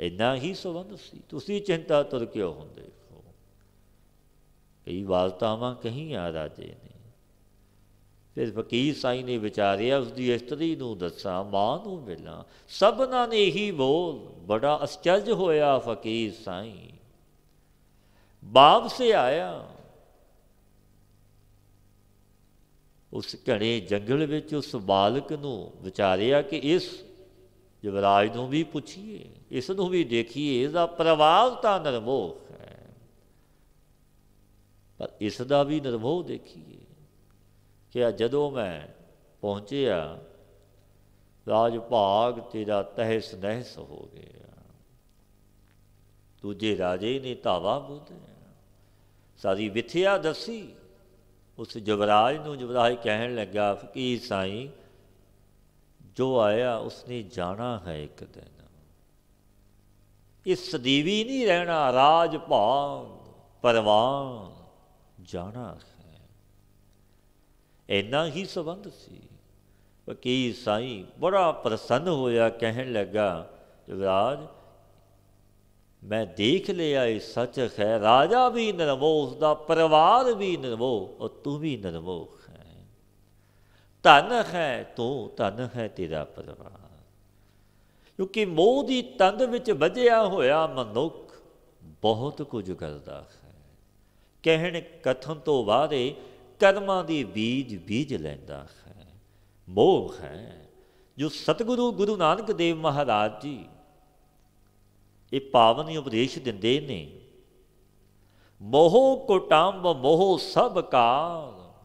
ਇੰਨਾ ਹੀ ਸਬੰਧ ਸੀ ਤੁਸੀਂ ਚਿੰਤਾ ਤੁਰ ਕਿਉਂ ਹੁੰਦੇ ਕਈ ਵਾਲਤਾਵਾਂ ਕਹੀਂ ਆ ਰਾਜੇ ਨੇ ਫਿਰ ਫਕੀਰ ਸਾਈ ਨੇ ਵਿਚਾਰਿਆ ਉਸ ਦੀ ਇਸਤਰੀ ਨੂੰ ਦੱਸਾਂ ਮਾਂ ਨੂੰ ਮਿਲਾਂ ਸਭਨਾਂ ਨੇ ਇਹੀ ਬੋਲ ਬੜਾ ਅਸਚਲਜ ਹੋਇਆ ਫਕੀਰ ਸਾਈ ਬਾਪ ਸੇ ਆਇਆ ਉਸ ਘਣੇ ਜੰਗਲ ਵਿੱਚ ਉਸ ਬਾਲਕ ਨੂੰ ਵਿਚਾਰਿਆ ਕਿ ਇਸ ਜਵਰਾਜ ਨੂੰ ਵੀ ਪੁੱਛੀਏ ਇਸ ਨੂੰ ਵੀ ਦੇਖੀਏ ਇਸ ਦਾ ਪ੍ਰਵਾਹ ਤਾਂ ਨਰਮੋਖ ਪਰ ਇਸ ਦਾ ਵੀ ਨਿਰਭਉ ਦੇਖੀਏ ਕਿ ਆ ਜਦੋਂ ਮੈਂ ਪਹੁੰਚਿਆ ਰਾਜ ਭਾਗ ਤੇਰਾ ਤਹਿਸ ਨਹਿਸ ਹੋ ਗਿਆ ਦੂਜੇ ਰਾਜੇ ਨੇ ਧਾਵਾ ਬੁੱਧਿਆ ਸਾਰੀ ਵਿਥਿਆ ਦੱਸੀ ਉਸ ਜਵਰਾਜ ਨੂੰ ਜਵਰਾਜ ਕਹਿਣ ਲੱਗਾ ਫਕੀਰ ਸਾਈਂ ਜੋ ਆਇਆ ਉਸਨੇ ਜਾਣਾ ਹੈ ਇੱਕ ਦਿਨ ਇਸ ਸਦੀਵੀ ਨਹੀਂ ਰਹਿਣਾ ਰਾਜ ਭਾਗ ਪਰਵਾਨ ਜਾਣਾ ਹੈ ਇੰਨਾ ਹੀ ਸਬੰਧ ਸੀ ਵਕੀ ਸਾਈ ਬੜਾ ਪ੍ਰਸੰਨ ਹੋਇਆ ਕਹਿਣ ਲੱਗਾ ਰਾਜ ਮੈਂ ਦੇਖ ਲਿਆ ਇਹ ਸੱਚ ਹੈ ਰਾਜਾ ਵੀ ਨਰਮੋ ਉਸ ਦਾ ਪਰਿਵਾਰ ਵੀ ਨਰਮੋ ਔਰ ਤੂੰ ਵੀ ਨਰਮੋ ਹੈ ਧਨ ਹੈ ਤੂੰ ਧਨ ਹੈ ਤੇਰਾ ਪਰਿਵਾਰ ਕਿਉਂਕਿ ਮੋਹ ਦੀ ਤੰਦ ਵਿੱਚ ਵਜਿਆ ਹੋਇਆ ਮਨੁੱਖ ਬਹੁਤ ਕੁਝ ਕਰਦਾ ਹੈ ਕਹਿਣ ਕਥਨ ਤੋਂ ਬਾਅਦੇ ਕਰਮਾਂ ਦੇ ਬੀਜ ਬੀਜ ਲੈਂਦਾ ਹੈ ਮੋਹ ਹੈ ਜੋ ਸਤਿਗੁਰੂ ਗੁਰੂ ਨਾਨਕ ਦੇਵ ਮਹਾਰਾਜ ਜੀ ਇਹ ਪਾਵਨ ਉਪਦੇਸ਼ ਦਿੰਦੇ ਨੇ ਮੋਹ ਕੋਟੰਬ ਮੋਹ ਸਭ ਕਾ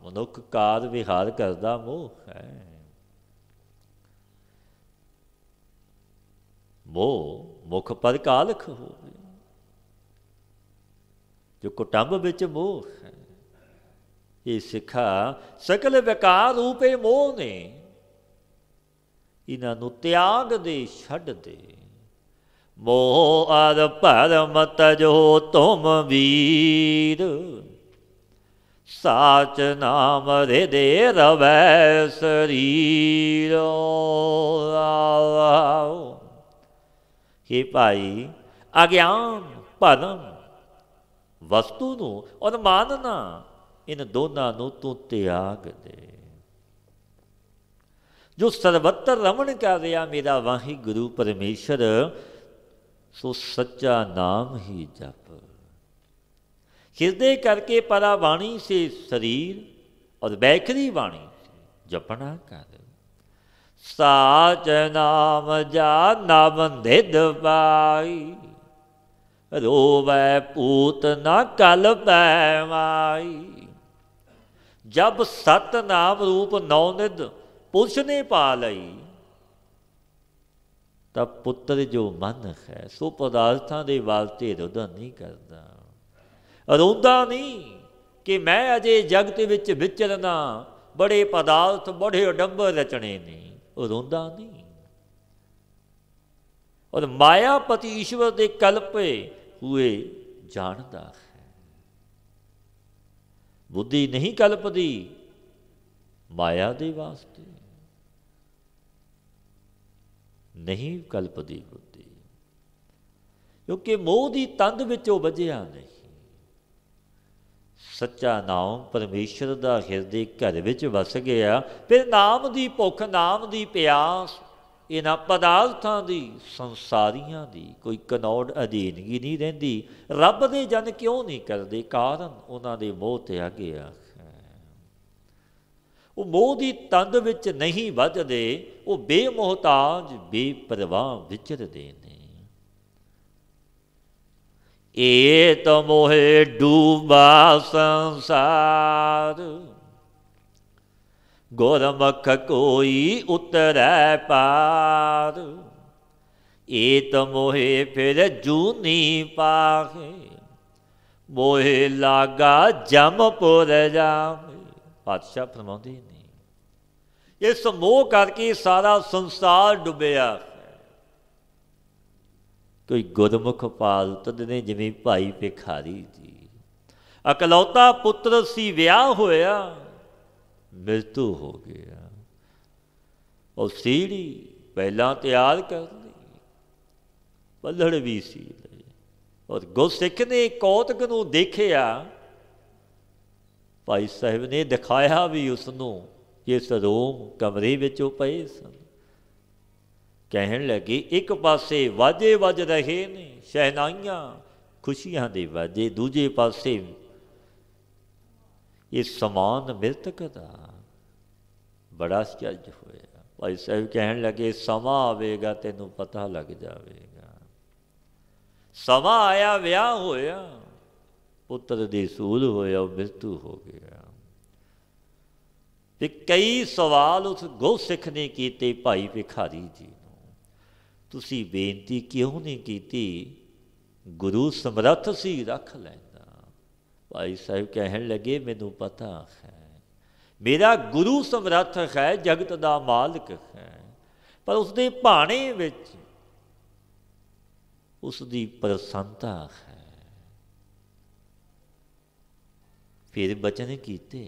ਮਨੁੱਖ ਕਾਦ ਵਿਹਾਰ ਕਰਦਾ ਮੋਹ ਹੈ ਮੋਹ ਮੁਖ ਪਰ ਕਾਲਖ ਹੋ ਜੋ ਕੁਟੰਬ ਵਿੱਚ ਮੋਹ ਹੈ ਇਹ ਸਿੱਖਾ ਸਕਲ ਵਿਕਾਰ ਰੂਪੇ ਮੋਹ ਨੇ ਇਹਨਾਂ ਨੂੰ ਤਿਆਗ ਦੇ ਛੱਡ ਦੇ ਮੋਹ ਆਦ ਭਰਮ ਤਜੋ ਤੁਮ ਵੀਰ ਸਾਚ ਨਾਮ ਦੇ ਦੇ ਰਵੈ ਸਰੀਰ ਆਵਾ ਕੀ ਭਾਈ ਅਗਿਆਨ ਭਰਮ ਵਸਤੂ ਨੂੰ ਅਨੁਮਾਨ ਨਾ ਇਨ ਦੋਨਾਂ ਨੂੰ ਤੂੰ ਤਿਆਗ ਦੇ ਜੋ ਸਰਵਤਰ ਰਮਣ ਕਰ ਰਿਹਾ ਮੇਰਾ ਵਾਹੀ ਗੁਰੂ ਪਰਮੇਸ਼ਰ ਸੋ ਸੱਚਾ ਨਾਮ ਹੀ ਜਪ ਕਿਸਦੇ ਕਰਕੇ ਪਰਾ ਬਾਣੀ ਸੇ ਸਰੀਰ ਔਰ ਬੈਖਰੀ ਬਾਣੀ ਜਪਣਾ ਕਰ ਸਾਚ ਨਾਮ ਜਾ ਨਾਮ ਦੇਦ ਪਾਈ ਰੋਵੈ ਪੂਤ ਨਾ ਕਲ ਪੈ ਮਾਈ ਜਬ ਸਤ ਨਾਮ ਰੂਪ ਨੌ ਨਿਦ ਪੁਰਸ਼ ਨੇ ਪਾ ਲਈ ਤਾਂ ਪੁੱਤਰ ਜੋ ਮਨ ਹੈ ਸੋ ਪਦਾਰਥਾਂ ਦੇ ਵਾਸਤੇ ਰੋਦਾ ਨਹੀਂ ਕਰਦਾ ਰੋਂਦਾ ਨਹੀਂ ਕਿ ਮੈਂ ਅਜੇ ਜਗਤ ਵਿੱਚ ਵਿਚਰਨਾ ਬੜੇ ਪਦਾਰਥ ਬੜੇ ਅਡੰਬਰ ਰਚਣੇ ਨੇ ਉਹ ਰੋਂਦਾ ਨਹੀਂ ਔਰ ਮਾਇਆਪਤੀ ਈਸ਼ਵਰ ਦੇ ਕਲਪੇ ਹੋਏ ਜਾਣਦਾ ਹੈ ਬੁੱਧੀ ਨਹੀਂ ਕਲਪਦੀ ਮਾਇਆ ਦੇ ਵਾਸਤੇ ਨਹੀਂ ਕਲਪਦੀ ਬੁੱਧੀ ਕਿਉਂਕਿ ਮੋਹ ਦੀ ਤੰਦ ਵਿੱਚ ਉਹ ਵਜਿਆ ਨਹੀਂ ਸੱਚਾ ਨਾਮ ਪਰਮੇਸ਼ਰ ਦਾ ਹਿਰਦੇ ਘਰ ਵਿੱਚ ਵਸ ਗਿਆ ਫਿਰ ਨਾਮ ਦੀ ਭੁੱਖ ਨਾਮ ਦੀ ਪਿਆਸ ਇਹਨਾਂ ਪਦਾਰਥਾਂ ਦੀ ਸੰਸਾਰੀਆਂ ਦੀ ਕੋਈ ਕਨੌੜ ਅਧੀਨਗੀ ਨਹੀਂ ਰਹਿੰਦੀ ਰੱਬ ਦੇ ਜਨ ਕਿਉਂ ਨਹੀਂ ਕਰਦੇ ਕਾਰਨ ਉਹਨਾਂ ਦੇ ਮੋਹ ਤੇ ਆ ਗਿਆ ਉਹ ਮੋਹ ਦੀ ਤੰਦ ਵਿੱਚ ਨਹੀਂ ਵੱਜਦੇ ਉਹ ਬੇਮੋਹਤਾਜ ਬੇਪਰਵਾਹ ਵਿਚਰਦੇ ਨੇ ਏ ਮੋਹੇ ਡੂਬਾ ਸੰਸਾਰ ਗੁਰਮਖ ਕੋਈ ਉਤਰੈ ਪਾਰ ਏਤ ਮੋਹੇ ਫਿਰ ਜੂਨੀ ਪਾਹੇ ਮੋਹੇ ਲਾਗਾ ਜਮਪੁਰ ਜਾਵੇ ਪਾਤਸ਼ਾਹ ਫਰਮਾਉਂਦੇ ਨੇ ਇਸ ਮੋਹ ਕਰਕੇ ਸਾਰਾ ਸੰਸਾਰ ਡੁੱਬਿਆ ਕੋਈ ਗੁਰਮੁਖ ਪਾਲ ਤਦ ਨੇ ਜਿਵੇਂ ਭਾਈ ਭਿਖਾਰੀ ਜੀ ਅਕਲੌਤਾ ਪੁੱਤਰ ਸੀ ਵਿਆਹ ਹੋਇਆ ਮਿਲਤੂ ਹੋ ਗਿਆ ਉਹ ਸੀੜੀ ਪਹਿਲਾਂ ਤਿਆਰ ਕਰ ਲਈ ਪੱਲੜ ਵੀ ਸੀ ਲਈ ਔਰ ਗੁਰਸਿੱਖ ਨੇ ਕੌਤਕ ਨੂੰ ਦੇਖਿਆ ਭਾਈ ਸਾਹਿਬ ਨੇ ਦਿਖਾਇਆ ਵੀ ਉਸ ਨੂੰ ਇਸ ਰੂਮ ਕਮਰੇ ਵਿੱਚ ਉਹ ਪਏ ਸਨ ਕਹਿਣ ਲੱਗੇ ਇੱਕ ਪਾਸੇ ਵਾਜੇ ਵੱਜ ਰਹੇ ਨੇ ਸ਼ਹਿਨਾਈਆਂ ਖੁਸ਼ੀਆਂ ਦੇ ਵਾਜੇ ਦੂਜੇ ਪਾਸੇ ਇਹ ਸਮਾਨ ਮਿਰਤਕ ਦਾ ਬੜਾ ਸੱਚ ਹੋਇਆ ਭਾਈ ਸਾਹਿਬ ਕਹਿਣ ਲੱਗੇ ਸਮਾਂ ਆਵੇਗਾ ਤੈਨੂੰ ਪਤਾ ਲੱਗ ਜਾਵੇਗਾ ਸਮਾਂ ਆਇਆ ਵਿਆਹ ਹੋਇਆ ਪੁੱਤਰ ਦੀ ਸੂਦ ਹੋਇਆ ਉਹ ਮਿਰਤੂ ਹੋ ਗਿਆ ਤੇ ਕਈ ਸਵਾਲ ਉਸ ਗੋ ਸਿੱਖ ਨੇ ਕੀਤੇ ਭਾਈ ਵਿਖਾਰੀ ਜੀ ਨੂੰ ਤੁਸੀਂ ਬੇਨਤੀ ਕਿਉਂ ਨਹੀਂ ਕੀਤੀ ਗੁਰੂ ਸਮਰੱਥ ਸੀ ਰੱਖ ਲੈਂਦਾ ਭਾਈ ਸਾਹਿਬ ਕਹਿਣ ਲੱਗੇ ਮੈਨੂੰ ਪਤਾ ਹੈ ਮੇਰਾ ਗੁਰੂ ਸਮਰੱਥ ਹੈ ਜਗਤ ਦਾ ਮਾਲਕ ਹੈ ਪਰ ਉਸ ਦੇ ਭਾਣੇ ਵਿੱਚ ਉਸ ਦੀ ਪ੍ਰਸੰਤਾ ਹੈ ਫਿਰ ਬਚਨ ਕੀਤੇ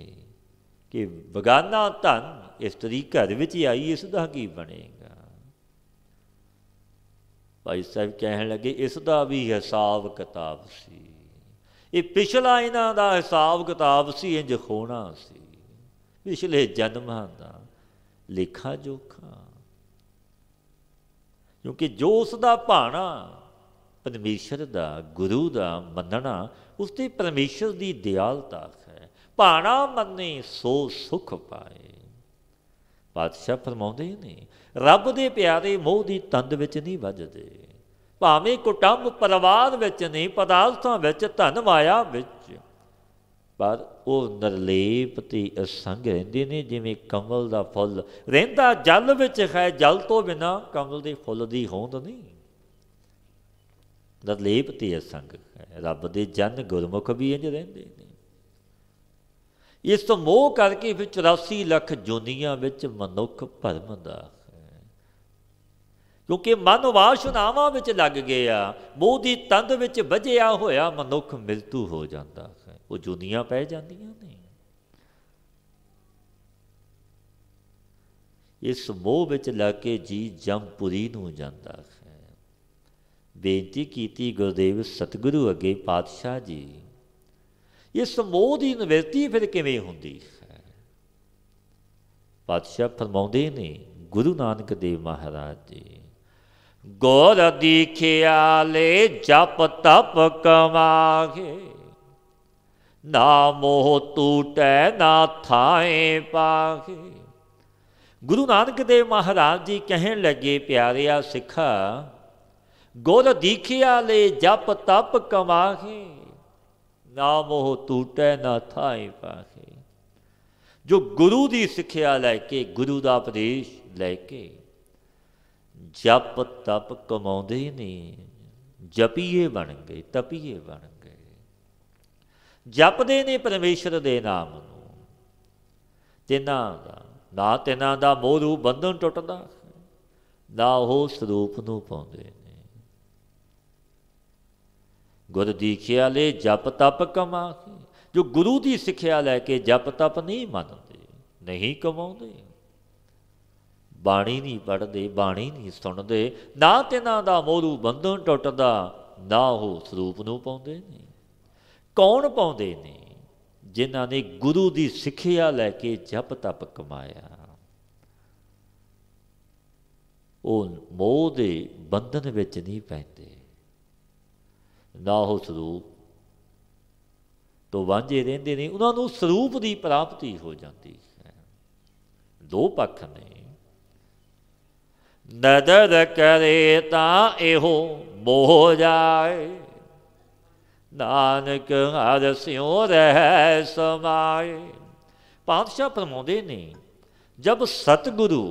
ਕਿ ਬਗਾਨਾ ਧਨ ਇਸਤਰੀ ਦੇ ਵਿੱਚ ਆਈ ਇਸ ਦਾ ਕੀ ਬਣੇਗਾ ਭਾਈ ਸਾਹਿਬ ਕਹਿਣ ਲੱਗੇ ਇਸ ਦਾ ਵੀ ਹਿਸਾਬ ਕਿਤਾਬ ਸੀ ਇਹ ਪਿਛਲਾ ਇਹਨਾਂ ਦਾ ਹਿਸਾਬ ਕਿਤਾਬ ਸੀ ਇੰਜ ਖੋਣਾ ਸੀ ਪਿਛਲੇ ਜਨਮਾਂ ਦਾ ਲੇਖਾ ਜੋਖਾ ਕਿਉਂਕਿ ਜੋ ਉਸ ਦਾ ਭਾਣਾ ਪਰਮੇਸ਼ਰ ਦਾ ਗੁਰੂ ਦਾ ਮੰਨਣਾ ਉਸ ਤੇ ਪਰਮੇਸ਼ਰ ਦੀ ਦਿਆਲਤਾ ਹੈ ਭਾਣਾ ਮੰਨੇ ਸੋ ਸੁਖ ਪਾਏ ਪਾਤਸ਼ਾਹ ਫਰਮਾਉਂਦੇ ਨੇ ਰੱਬ ਦੇ ਪਿਆਰੇ ਮੋਹ ਦੀ ਤੰਦ ਵਿੱਚ ਨਹੀਂ ਵੱਜਦੇ ਭਾਵੇਂ ਕੁਟੰਬ ਪਰਿਵਾਰ ਵਿੱਚ ਨਹੀਂ ਪਦਾਲਤਾਂ ਵਿੱਚ ਧਨ ਮਾਇਆ ਵਿੱਚ ਪਰ ਉਹ ਨਰਲੇਪ ਤੇ ਅਸੰਗ ਰਹਿੰਦੇ ਨੇ ਜਿਵੇਂ ਕਮਲ ਦਾ ਫੁੱਲ ਰਹਿੰਦਾ ਜਲ ਵਿੱਚ ਹੈ ਜਲ ਤੋਂ ਬਿਨਾ ਕਮਲ ਦੇ ਫੁੱਲ ਦੀ ਹੋਂਦ ਨਹੀਂ ਨਰਲੇਪ ਤੇ ਅਸੰਗ ਰੱਬ ਦੇ ਜਨ ਗੁਰਮੁਖ ਵੀ ਇੰਜ ਰਹਿੰਦੇ ਨੇ ਇਸ ਤੋਂ ਮੋਹ ਕਰਕੇ ਫਿਰ 84 ਲੱਖ ਜੁਨੀਆਂ ਵਿੱਚ ਮਨੁੱਖ ਭਰਮ ਦਾ ਕਿਉਂਕਿ ਮਨ ਵਾਸ਼ਨਾਵਾਂ ਵਿੱਚ ਲੱਗ ਗਿਆ ਮੋਹ ਦੀ ਤੰਦ ਵਿੱਚ ਵਜਿਆ ਹੋਇਆ ਮਨੁੱਖ ਮਿਲਤੂ ਹੋ ਜਾਂਦਾ ਉਹ ਜੁਦੀਆਂ ਪੈ ਜਾਂਦੀਆਂ ਨੇ ਇਸ ਮੋਹ ਵਿੱਚ ਲੱਗ ਕੇ ਜੀ ਜੰਮਪੁਰੀ ਨੂੰ ਜਾਂਦਾ ਹੈ ਬੇਨਤੀ ਕੀਤੀ ਗੁਰਦੇਵ ਸਤਿਗੁਰੂ ਅੱਗੇ ਪਾਤਸ਼ਾਹ ਜੀ ਇਸ ਮੋਹ ਦੀ ਨਿਵਰਤੀ ਫਿਰ ਕਿਵੇਂ ਹੁੰਦੀ ਹੈ ਪਾਤਸ਼ਾਹ ਫਰਮਾਉਂਦੇ ਨੇ ਗੁਰੂ ਨਾਨਕ ਦੇਵ ਮਹਾਰਾਜ ਜੀ ਗੋਰ ਦੀਖਿਆ ਲੈ ਜਪ ਤਪ ਕਮਾਗੇ ਨਾ ਮੋਹ ਟੂਟੈ ਨਾ ਥਾਏ ਪਾਹੀ ਗੁਰੂ ਨਾਨਕ ਦੇਵ ਮਹਾਰਾਜ ਜੀ ਕਹਿਣ ਲੱਗੇ ਪਿਆਰਿਆ ਸਿੱਖਾ ਗੁਰ ਦੀਖਿਆ ਲੈ ਜਪ ਤਪ ਕਮਾਹੀ ਨਾ ਮੋਹ ਟੂਟੈ ਨਾ ਥਾਏ ਪਾਹੀ ਜੋ ਗੁਰੂ ਦੀ ਸਿੱਖਿਆ ਲੈ ਕੇ ਗੁਰੂ ਦਾ ਉਪਦੇਸ਼ ਲੈ ਕੇ ਜਪ ਤਪ ਕਮਾਉਂਦੇ ਨੇ ਜਪੀਏ ਬਣ ਗਏ ਤਪੀਏ ਬਣ ਗਏ ਜਪਦੇ ਨੇ ਪਰਮੇਸ਼ਰ ਦੇ ਨਾਮ ਨੂੰ ਤਿਨਾਂ ਦਾ ਨਾ ਤਿਨਾਂ ਦਾ ਮੋਹ ਰੂਪ ਬੰਧਨ ਟੁੱਟਦਾ ਨਾ ਉਹ ਸਰੂਪ ਨੂੰ ਪਾਉਂਦੇ ਨੇ ਗੁਰ ਦੀਖਿਆ ਲੈ ਜਪ ਤਪ ਕਮਾ ਜੋ ਗੁਰੂ ਦੀ ਸਿੱਖਿਆ ਲੈ ਕੇ ਜਪ ਤਪ ਨਹੀਂ ਮੰਨਦੇ ਨਹੀਂ ਕਮਾਉਂਦੇ ਬਾਣੀ ਨਹੀਂ ਪੜਦੇ ਬਾਣੀ ਨਹੀਂ ਸੁਣਦੇ ਨਾ ਤਿਨਾਂ ਦਾ ਮੋਹ ਰੂਪ ਬੰਧਨ ਟੁੱਟਦਾ ਨਾ ਉਹ ਸਰੂਪ ਨੂੰ ਪਾਉਂਦੇ ਨੇ ਕੌਣ ਪਾਉਂਦੇ ਨੇ ਜਿਨ੍ਹਾਂ ਨੇ ਗੁਰੂ ਦੀ ਸਿੱਖਿਆ ਲੈ ਕੇ ਜਪ ਤਪ ਕਮਾਇਆ ਉਹ ਮੋਹ ਦੇ ਬੰਧਨ ਵਿੱਚ ਨਹੀਂ ਪੈਂਦੇ ਨਾ ਉਹ ਸਰੂਪ ਤੋਂ ਵਾਂਝੇ ਰਹਿੰਦੇ ਨੇ ਉਹਨਾਂ ਨੂੰ ਸਰੂਪ ਦੀ ਪ੍ਰਾਪਤੀ ਹੋ ਜਾਂਦੀ ਹੈ ਦੋ ਪੱਖ ਨੇ ਨਦਰ ਕਰੇ ਤਾਂ ਇਹੋ ਮੋਹ ਜਾਏ ਨਾਨਕ ਹਰ ਰਹਿ ਸਮਾਏ ਪਾਤਸ਼ਾਹ ਪਰਮੋਦੇ ਨੇ ਜਬ ਸਤਗੁਰੂ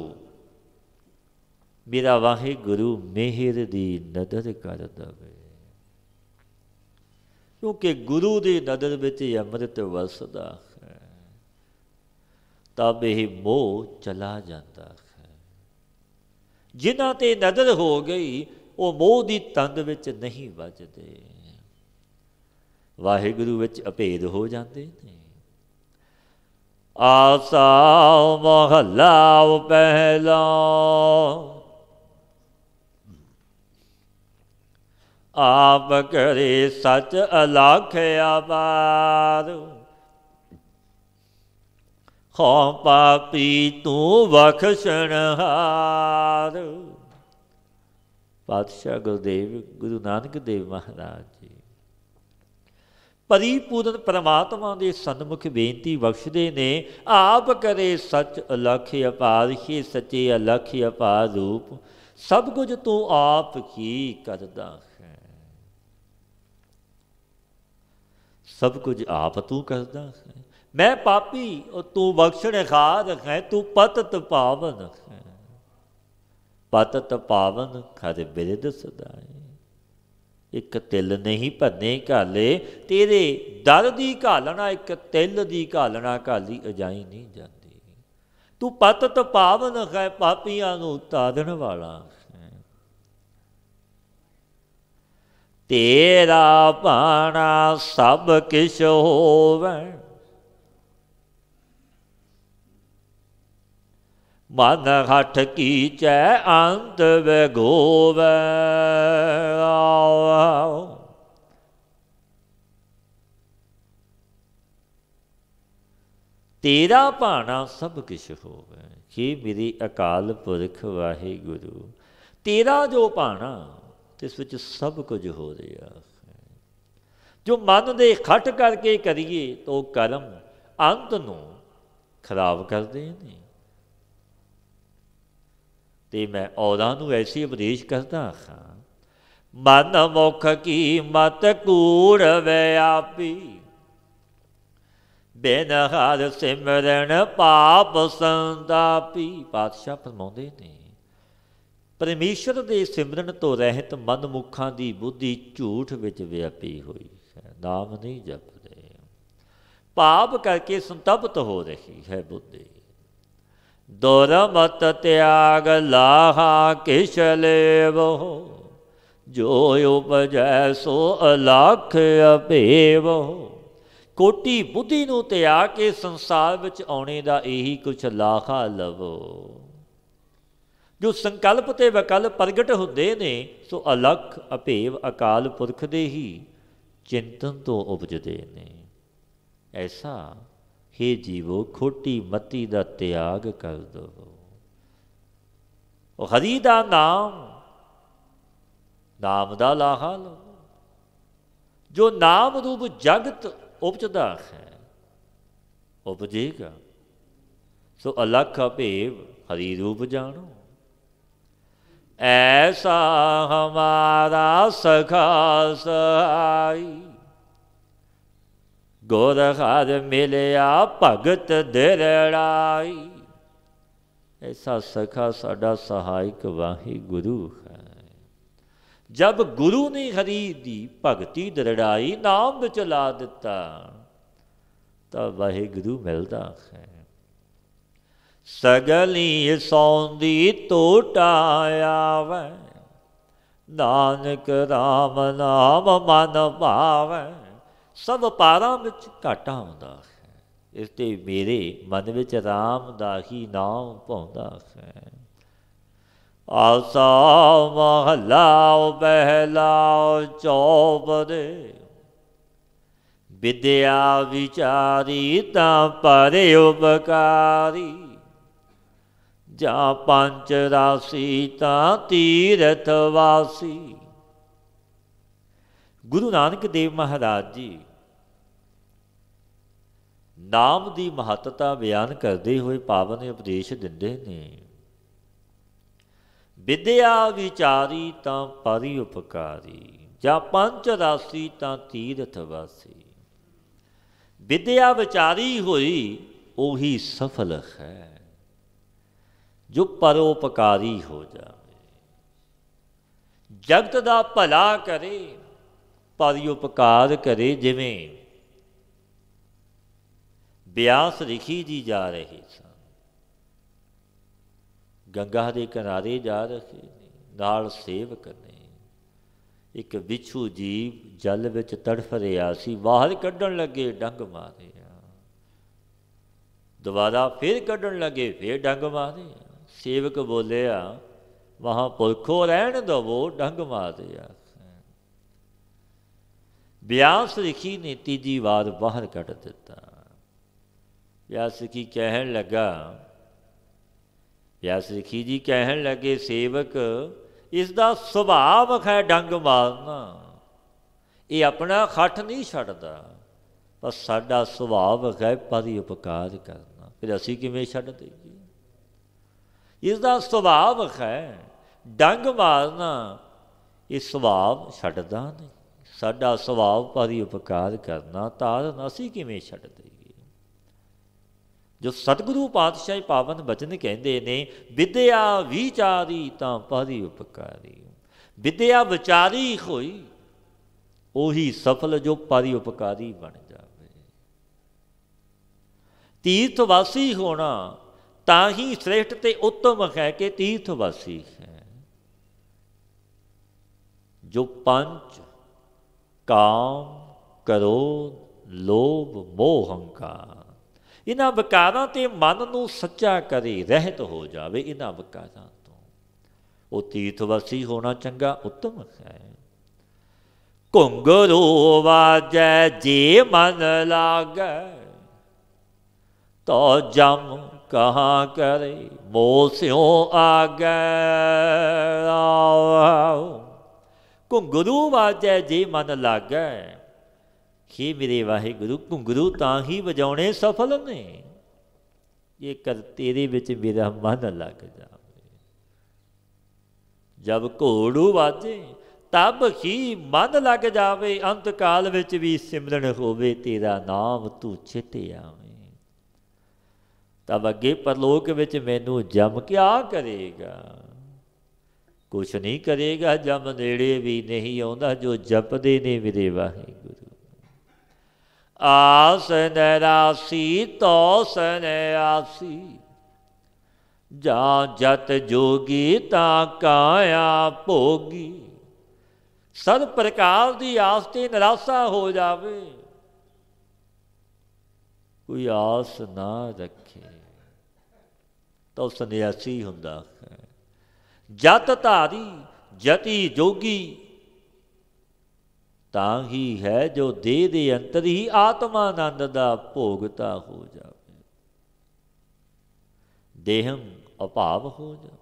ਮੇਰਾ ਵਾਹਿਗੁਰੂ ਮਿਹਰ ਦੀ ਨਦਰ ਕਰਦਾ ਵੇ ਕਿਉਂਕਿ ਗੁਰੂ ਦੀ ਨਦਰ ਵਿੱਚ ਅੰਮ੍ਰਿਤ ਵਸਦਾ ਹੈ ਤਬ ਇਹ ਮੋਹ ਚਲਾ ਜਾਂਦਾ ਹੈ ਜਿਨ੍ਹਾਂ ਤੇ ਨਦਰ ਹੋ ਗਈ ਉਹ ਮੋਹ ਦੀ ਤੰਦ ਵਿੱਚ ਨਹੀਂ ਵੱਜਦੇ ਵਾਹਿਗੁਰੂ ਵਿੱਚ ਅਭੇਦ ਹੋ ਜਾਂਦੇ ਨੇ ਆਸਾ ਮਹੱਲਾ ਪਹਿਲਾ ਆਪ ਕਰੇ ਸੱਚ ਅਲਖ ਬਾਦ ਖੋ ਪਾਪੀ ਤੂੰ ਵਖਸ਼ਣ ਹਾਰ ਪਾਤਸ਼ਾਹ ਗੁਰਦੇਵ ਗੁਰੂ ਨਾਨਕ ਦੇਵ ਮਹਾਰਾਜ ਪਰੀਪੂਰਨ ਪ੍ਰਮਾਤਮਾ ਦੇ ਸਨਮੁਖ ਬੇਨਤੀ ਬਖਸ਼ਦੇ ਨੇ ਆਪ ਕਰੇ ਸੱਚ ਅਲਖ ਅਪਾਰ ਹੀ ਸੱਚੇ ਅਲਖ ਅਪਾਰ ਰੂਪ ਸਭ ਕੁਝ ਤੂੰ ਆਪ ਕੀ ਕਰਦਾ ਹੈ ਸਭ ਕੁਝ ਆਪ ਤੂੰ ਕਰਦਾ ਹੈ ਮੈਂ ਪਾਪੀ ਔਰ ਤੂੰ ਬਖਸ਼ਣੇ ਖਾਦ ਹੈ ਤੂੰ ਪਤਤ ਪਾਵਨ ਹੈ ਪਤਤ ਪਾਵਨ ਖਰ ਬਿਰਦ ਸਦਾਏ ਇੱਕ ਤਿਲ ਨਹੀਂ ਭੰਨੇ ਘਾਲੇ ਤੇਰੇ ਦਰ ਦੀ ਘਾਲਣਾ ਇੱਕ ਤਿਲ ਦੀ ਘਾਲਣਾ ਘਾਲੀ ਅਜਾਈ ਨਹੀਂ ਜਾਂਦੀ ਤੂੰ ਪਤਤ ਪਾਵਨ ਹੈ ਪਾਪੀਆਂ ਨੂੰ ਤਾਦਣ ਵਾਲਾ ਤੇਰਾ ਪਾਣਾ ਸਭ ਕਿਛ ਹੋਵੇ ਮਨ ਹਠ ਚੈ ਅੰਤ ਵਿਗੋਵੈ ਤੇਰਾ ਭਾਣਾ ਸਭ ਕਿਛ ਹੋਵੇ ਕੀ ਮੇਰੀ ਅਕਾਲ ਪੁਰਖ ਵਾਹਿਗੁਰੂ ਤੇਰਾ ਜੋ ਭਾਣਾ ਇਸ ਵਿੱਚ ਸਭ ਕੁਝ ਹੋ ਰਿਹਾ ਜੋ ਮਨ ਦੇ ਖੱਟ ਕਰਕੇ ਕਰੀਏ ਤੋ ਕਰਮ ਅੰਤ ਨੂੰ ਖਰਾਬ ਕਰਦੇ ਨੇ ਤੇ ਮੈਂ ਔਰਾਂ ਨੂੰ ਐਸੀ ਉਪਦੇਸ਼ ਕਰਦਾ ਹਾਂ ਮਨ ਮੁਖ ਕੀ ਮਤ ਕੂੜ ਵੇ ਆਪੀ ਬਿਨ ਹਰ ਸਿਮਰਨ ਪਾਪ ਸੰਤਾਪੀ ਪਾਤਸ਼ਾਹ ਫਰਮਾਉਂਦੇ ਨੇ ਪਰਮੇਸ਼ਰ ਦੇ ਸਿਮਰਨ ਤੋਂ ਰਹਿਤ ਮਨ ਮੁਖਾਂ ਦੀ ਬੁੱਧੀ ਝੂਠ ਵਿੱਚ ਵਿਆਪੀ ਹੋਈ ਹੈ ਨਾਮ ਨਹੀਂ ਜਪਦੇ ਪਾਪ ਕਰਕੇ ਸੰਤਪਤ ਹੋ ਰਹੀ ਹੈ ਬੁੱਧੀ ਦੁਰਮਤ ਤਿਆਗ ਲਾਹਾ ਕਿਛ ਲੇਵੋ ਜੋ ਉਪਜੈ ਸੋ ਅਲਖ ਅਭੇਵੋ ਕੋਟੀ ਬੁੱਧੀ ਨੂੰ ਤਿਆਗ ਕੇ ਸੰਸਾਰ ਵਿੱਚ ਆਉਣੇ ਦਾ ਇਹੀ ਕੁਛ ਲਾਹਾ ਲਵੋ ਜੋ ਸੰਕਲਪ ਤੇ ਵਕਲ ਪ੍ਰਗਟ ਹੁੰਦੇ ਨੇ ਸੋ ਅਲਖ ਅਭੇਵ ਅਕਾਲ ਪੁਰਖ ਦੇ ਹੀ ਚਿੰਤਨ ਤੋਂ ਉਪਜਦੇ ਨੇ ਐਸਾ ਹੇ ਜੀਵੋ ਖੋਟੀ ਮਤੀ ਦਾ ਤਿਆਗ ਕਰ ਦੋ ਉਹ ਹਰੀ ਦਾ ਨਾਮ ਨਾਮ ਦਾ ਲਾਹਾ ਲੋ ਜੋ ਨਾਮ ਰੂਪ ਜਗਤ ਉਪਜਦਾ ਹੈ ਉਪਜੇਗਾ ਸੋ ਅਲਖ ਭੇਵ ਹਰੀ ਰੂਪ ਜਾਣੋ ਐਸਾ ਹਮਾਰਾ ਸਖਾ ਸਹਾਈ ਗੁਰ ਹਰ ਮਿਲਿਆ ਭਗਤ ਦਿਰੜਾਈ ਐਸਾ ਸਖਾ ਸਾਡਾ ਸਹਾਇਕ ਵਾਹੀ ਗੁਰੂ ਹੈ ਜਦ ਗੁਰੂ ਨੇ ਖਰੀਦੀ ਭਗਤੀ ਦਿਰੜਾਈ ਨਾਮ ਵਿੱਚ ਲਾ ਦਿੱਤਾ ਤਾਂ ਵਾਹਿਗੁਰੂ ਮਿਲਦਾ ਹੈ ਸਗਲੀ ਸੌਂਦੀ ਟੋਟਾ ਆਵੇ ਨਾਨਕ ਰਾਮ ਨਾਮ ਮਨ ਭਾਵੇ ਸਭ ਵਪਾਰਾਂ ਵਿੱਚ ਘਾਟਾ ਹੁੰਦਾ ਹੈ ਇਸ ਤੇ ਮੇਰੇ ਮਨ ਵਿੱਚ ਰਾਮ ਦਾ ਹੀ ਨਾਮ ਭਉਂਦਾ ਹੈ ਆਸਾ ਮਹਲਾ ਬਹਿਲਾ ਚੋਬਦੇ ਵਿਦਿਆ ਵਿਚਾਰੀ ਤਾਂ ਪਰੇ ਉਪਕਾਰੀ ਜਾ ਪੰਜ ਰਾਸੀ ਤਾਂ ਤੀਰਥ ਵਾਸੀ ਗੁਰੂ ਨਾਨਕ ਦੇਵ ਮਹਾਰਾਜ ਜੀ ਨਾਮ ਦੀ ਮਹੱਤਤਾ ਬਿਆਨ ਕਰਦੇ ਹੋਏ ਪਾਵਨ ਉਪਦੇਸ਼ ਦਿੰਦੇ ਨੇ ਵਿਦਿਆ ਵਿਚਾਰੀ ਤਾਂ ਪਰਿ ਉਪਕਾਰੀ ਜਾਂ ਪੰਜ ਰਾਸੀ ਤਾਂ ਤੀਰਥ ਵਾਸੀ ਵਿਦਿਆ ਵਿਚਾਰੀ ਹੋਈ ਉਹੀ ਸਫਲ ਹੈ ਜੋ ਪਰਉਪਕਾਰੀ ਹੋ ਜਾਵੇ ਜਗਤ ਦਾ ਭਲਾ ਕਰੇ ਪਰਉਪਕਾਰ ਕਰੇ ਜਿਵੇਂ ਬਿਆਸ ਰਖੀ ਦੀ ਜਾ ਰਹੀ ਸਨ ਗੰਗਾ ਦੇ ਕਿਨਾਰੇ ਜਾ ਰਹੇ ਨਾਲ ਸੇਵਕ ਨੇ ਇੱਕ ਵਿਛੂ ਜੀਵ ਜਲ ਵਿੱਚ ਤੜਫ ਰਿਹਾ ਸੀ ਬਾਹਰ ਕੱਢਣ ਲੱਗੇ ਡੰਗ ਮਾਰਿਆ ਦੁਬਾਰਾ ਫੇਰ ਕੱਢਣ ਲੱਗੇ ਫੇਰ ਡੰਗ ਮਾਰਿਆ ਸੇਵਕ ਬੋਲਿਆ ਵਹਾਂ ਪੁਰਖੋ ਰਹਿਣ ਦਵੋ ਡੰਗ ਮਾਰਿਆ ਬਿਆਸ ਰਖੀ ਨੇ ਤੀਜੀ ਵਾਰ ਬਾਹਰ ਕੱਢ ਦਿੱਤਾ ਕਹਿਣ कहन लगा व्यासखी ਜੀ ਕਹਿਣ ਲੱਗੇ ਸੇਵਕ ਇਸ ਦਾ ਸੁਭਾਅ ਹੈ ਡੰਗ ਮਾਰਨਾ ਇਹ ਆਪਣਾ ਖੱਟ ਨਹੀਂ ਛੱਡਦਾ ਪਰ ਸਾਡਾ ਸੁਭਾਅ ਹੈ ਪਰੀ ਉਪਕਾਰ ਕਰਨਾ ਫਿਰ ਅਸੀਂ ਕਿਵੇਂ ਛੱਡ ਦੇਈਏ ਇਸ ਦਾ ਸੁਭਾਅ ਹੈ ਡੰਗ ਮਾਰਨਾ ਇਹ ਸੁਭਾਅ ਛੱਡਦਾ ਨਹੀਂ ਸਾਡਾ ਸੁਭਾਅ ਪਰੀ ਉਪਕਾਰ ਕਰਨਾ ਤਾਂ ਅਸੀਂ ਕਿਵੇਂ ਛੱਡ ਦੇਈਏ ਜੋ ਸਤਿਗੁਰੂ ਪਾਤਸ਼ਾਹੀ ਪਾਵਨ ਬਚਨ ਕਹਿੰਦੇ ਨੇ ਵਿਦਿਆ ਵਿਚਾਰੀ ਤਾਂ ਪਾਦੀ ਉਪਕਾਰੀ ਵਿਦਿਆ ਵਿਚਾਰੀ ਹੋਈ ਉਹੀ ਸਫਲ ਜੋ ਪਾਦੀ ਉਪਕਾਰੀ ਬਣ ਜਾਵੇ ਤੀਰਥ ਵਾਸੀ ਹੋਣਾ ਤਾਂ ਹੀ ਸ੍ਰੇਸ਼ਟ ਤੇ ਉੱਤਮ ਹੈ ਕਿ ਤੀਰਥ ਵਾਸੀ ਹੈ ਜੋ ਪੰਜ ਕਾਮ ਕਰੋ ਲੋਭ ਮੋਹ ਹੰਕਾਰ ਇਹਨਾਂ ਵਿਕਾਰਾਂ ਤੇ ਮਨ ਨੂੰ ਸੱਚਾ ਕਰੇ ਰਹਿਤ ਹੋ ਜਾਵੇ ਇਹਨਾਂ ਵਿਕਾਰਾਂ ਤੋਂ ਉਹ ਵਸੀ ਹੋਣਾ ਚੰਗਾ ਉੱਤਮ ਹੈ ਕੁੰਗਰੋ ਵਾਜੈ ਜੇ ਮਨ ਲਾਗੈ ਤੋ ਜਮ ਕਹਾ ਕਰੇ ਮੋਲ ਸਿਉ ਆਗੈ ਆਉ ਕੁੰਗਰੋ ਵਾਜੈ ਜੇ ਮਨ ਲਾਗੈ ਖੇ ਮੇਰੇ ਵਾਹਿਗੁਰੂ ਘੁੰਗਰੂ ਤਾਂ ਹੀ ਵਜਾਉਣੇ ਸਫਲ ਨੇ ਇਹ ਕਰ ਤੇਰੇ ਵਿੱਚ ਮੇਰਾ ਮਨ ਲੱਗ ਜਾਵੇ ਜਦ ਘੋੜੂ ਵਾਜੇ ਤਬ ਹੀ ਮਨ ਲੱਗ ਜਾਵੇ ਅੰਤ ਕਾਲ ਵਿੱਚ ਵੀ ਸਿਮਰਨ ਹੋਵੇ ਤੇਰਾ ਨਾਮ ਤੂੰ ਚਿੱਤੇ ਆਵੇਂ ਤਬ ਅਗੇ ਪਰਲੋਕ ਵਿੱਚ ਮੈਨੂੰ ਜਮ ਕਿਆ ਕਰੇਗਾ ਕੁਛ ਨਹੀਂ ਕਰੇਗਾ ਜਮ ਨੇੜੇ ਵੀ ਨਹੀਂ ਆਉਂਦਾ ਜੋ ਜਪਦੇ ਨੇ ਮੇਰੇ ਵਾਹਿਗੁਰੂ ਆਸਨ ਰਾਸੀ ਤੋ ਸਨ ਆਸੀ ਜਾ ਜਤ ਜੋਗੀ ਤਾਂ ਕਾਇਆ ਭੋਗੀ ਸਦ ਪ੍ਰਕਾਰ ਦੀ ਆਸ ਤੇ ਨਿਰਾਸ਼ਾ ਹੋ ਜਾਵੇ ਕੋਈ ਆਸ ਨਾ ਰੱਖੇ ਤਾਂ ਸੰਨਿਆਸੀ ਹੁੰਦਾ ਹੈ ਜਤ ਧਾਰੀ ਜਤੀ ਜੋਗੀ ਤਾਂ ਹੀ ਹੈ ਜੋ ਦੇਹ ਦੇ ਅੰਦਰ ਹੀ ਆਤਮਾ ਆਨੰਦ ਦਾ ਭੋਗਤਾ ਹੋ ਜਾਵੇ ਦੇਹੰ ਅਭਾਵ ਹੋ ਜਾਵੇ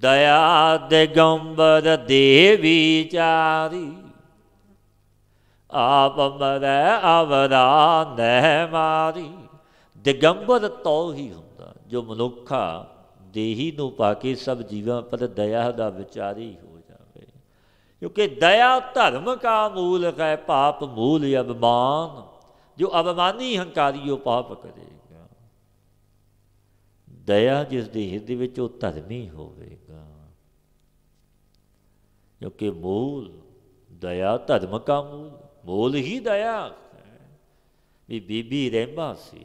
ਦਇਆ ਦੇ ਗੰਬਰ ਦੇ ਵਿਚਾਰੀ ਆਪ ਮਰੈ ਅਵਰਾ ਨਹਿ ਮਾਰੀ ਦਿਗੰਬਰ ਤੋ ਹੀ ਹੁੰਦਾ ਜੋ ਮਨੁੱਖਾ ਦੇਹੀ ਨੂੰ ਪਾ ਕੇ ਸਭ ਜੀਵਾਂ ਪਰ ਦਇਆ ਦਾ ਵਿਚਾਰੀ ਕਿਉਂਕਿ ਦਇਆ ਧਰਮ ਕਾ ਮੂਲ ਹੈ ਪਾਪ ਮੂਲ ਅਬਮਾਨ ਜੋ ਅਬਮਾਨੀ ਹੰਕਾਰੀ ਉਹ ਪਾਪ ਕਰੇਗਾ ਦਇਆ ਜਿਸ ਦੇ ਹਿਰਦੇ ਵਿੱਚ ਉਹ ਧਰਮੀ ਹੋਵੇਗਾ ਕਿਉਂਕਿ ਮੂਲ ਦਇਆ ਧਰਮ ਕਾ ਮੂਲ ਮੂਲ ਹੀ ਦਇਆ ਵੀ ਬੀਬੀ ਰਹਿਮਾ ਸੀ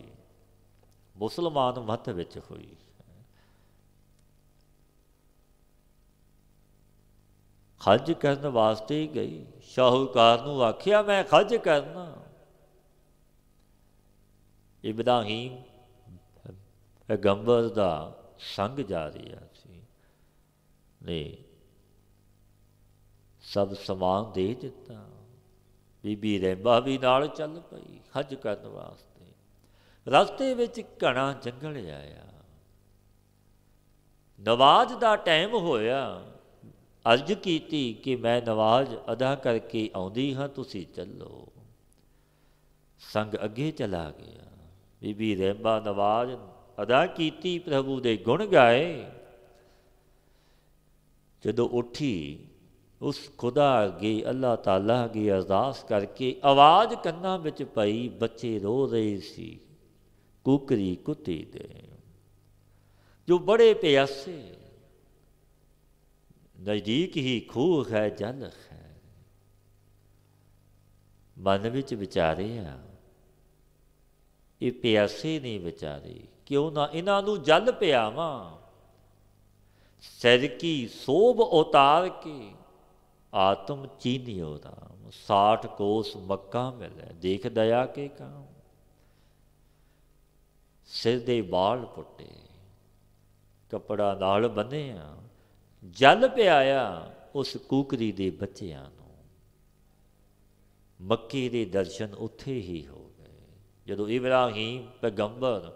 ਮੁਸਲਮਾਨ ਮਤ ਵਿੱਚ ਹੋਈ ਖੱਜ ਕਰਨ ਵਾਸਤੇ ਹੀ ਗਈ ਸ਼ਾਹੂਕਾਰ ਨੂੰ ਆਖਿਆ ਮੈਂ ਖੱਜ ਕਰਨਾ ਇਬਰਾਹੀਮ ਪੈਗੰਬਰ ਦਾ ਸੰਗ ਜਾ ਰਿਹਾ ਸੀ ਨੇ ਸਭ ਸਮਾਨ ਦੇ ਦਿੱਤਾ ਬੀਬੀ ਰਹਿਬਾ ਵੀ ਨਾਲ ਚੱਲ ਪਈ ਹਜ ਕਰਨ ਵਾਸਤੇ ਰਸਤੇ ਵਿੱਚ ਘਣਾ ਜੰਗਲ ਆਇਆ ਨਵਾਜ਼ ਦਾ ਟਾਈਮ ਹੋਇਆ ਅਰਜ ਕੀਤੀ ਕਿ ਮੈਂ ਨਵਾਜ਼ ਅਦਾ ਕਰਕੇ ਆਉਂਦੀ ਹਾਂ ਤੁਸੀਂ ਚੱਲੋ ਸੰਗ ਅੱਗੇ ਚਲਾ ਗਿਆ ਬੀਬੀ ਰਹਿਬਾ ਨਵਾਜ਼ ਅਦਾ ਕੀਤੀ ਪ੍ਰਭੂ ਦੇ ਗੁਣ ਗਾਏ ਜਦੋਂ ਉੱਠੀ ਉਸ ਖੁਦਾ ਅੱਗੇ ਅੱਲਾਹ ਤਾਲਾ ਅੱਗੇ ਅਰਦਾਸ ਕਰਕੇ ਆਵਾਜ਼ ਕੰਨਾਂ ਵਿੱਚ ਪਈ ਬੱਚੇ ਰੋ ਰਹੇ ਸੀ ਕੁਕਰੀ ਕੁੱਤੀ ਦੇ ਜੋ ਬੜੇ ਪਿਆਸੇ ਨਜ਼ਦੀਕ ਹੀ ਖੂਹ ਹੈ ਜਲ ਹੈ ਮਨ ਵਿੱਚ ਵਿਚਾਰੇ ਆ ਇਹ ਪਿਆਸੇ ਨਹੀਂ ਵਿਚਾਰੇ ਕਿਉਂ ਨਾ ਇਹਨਾਂ ਨੂੰ ਜਲ ਪਿਆਵਾਂ ਸਿਰ ਕੀ ਸੋਭ ਉਤਾਰ ਕੇ ਆਤਮ ਚੀਨਿਓ ਰਾਮ 60 ਕੋਸ ਮੱਕਾ ਮਿਲੇ ਦੇਖ ਦਇਆ ਕੇ ਕਾਮ ਸਿਰ ਦੇ ਬਾਲ ਪੁੱਟੇ ਕਪੜਾ ਨਾਲ ਆ ਜਲ ਪਿਆਇਆ ਉਸ ਕੂਕਰੀ ਦੇ ਬੱਚਿਆਂ ਨੂੰ ਮੱਕੀ ਦੇ ਦਰਸ਼ਨ ਉੱਥੇ ਹੀ ਹੋ ਗਏ ਜਦੋਂ ਇਬਰਾਹੀਮ ਪੈਗੰਬਰ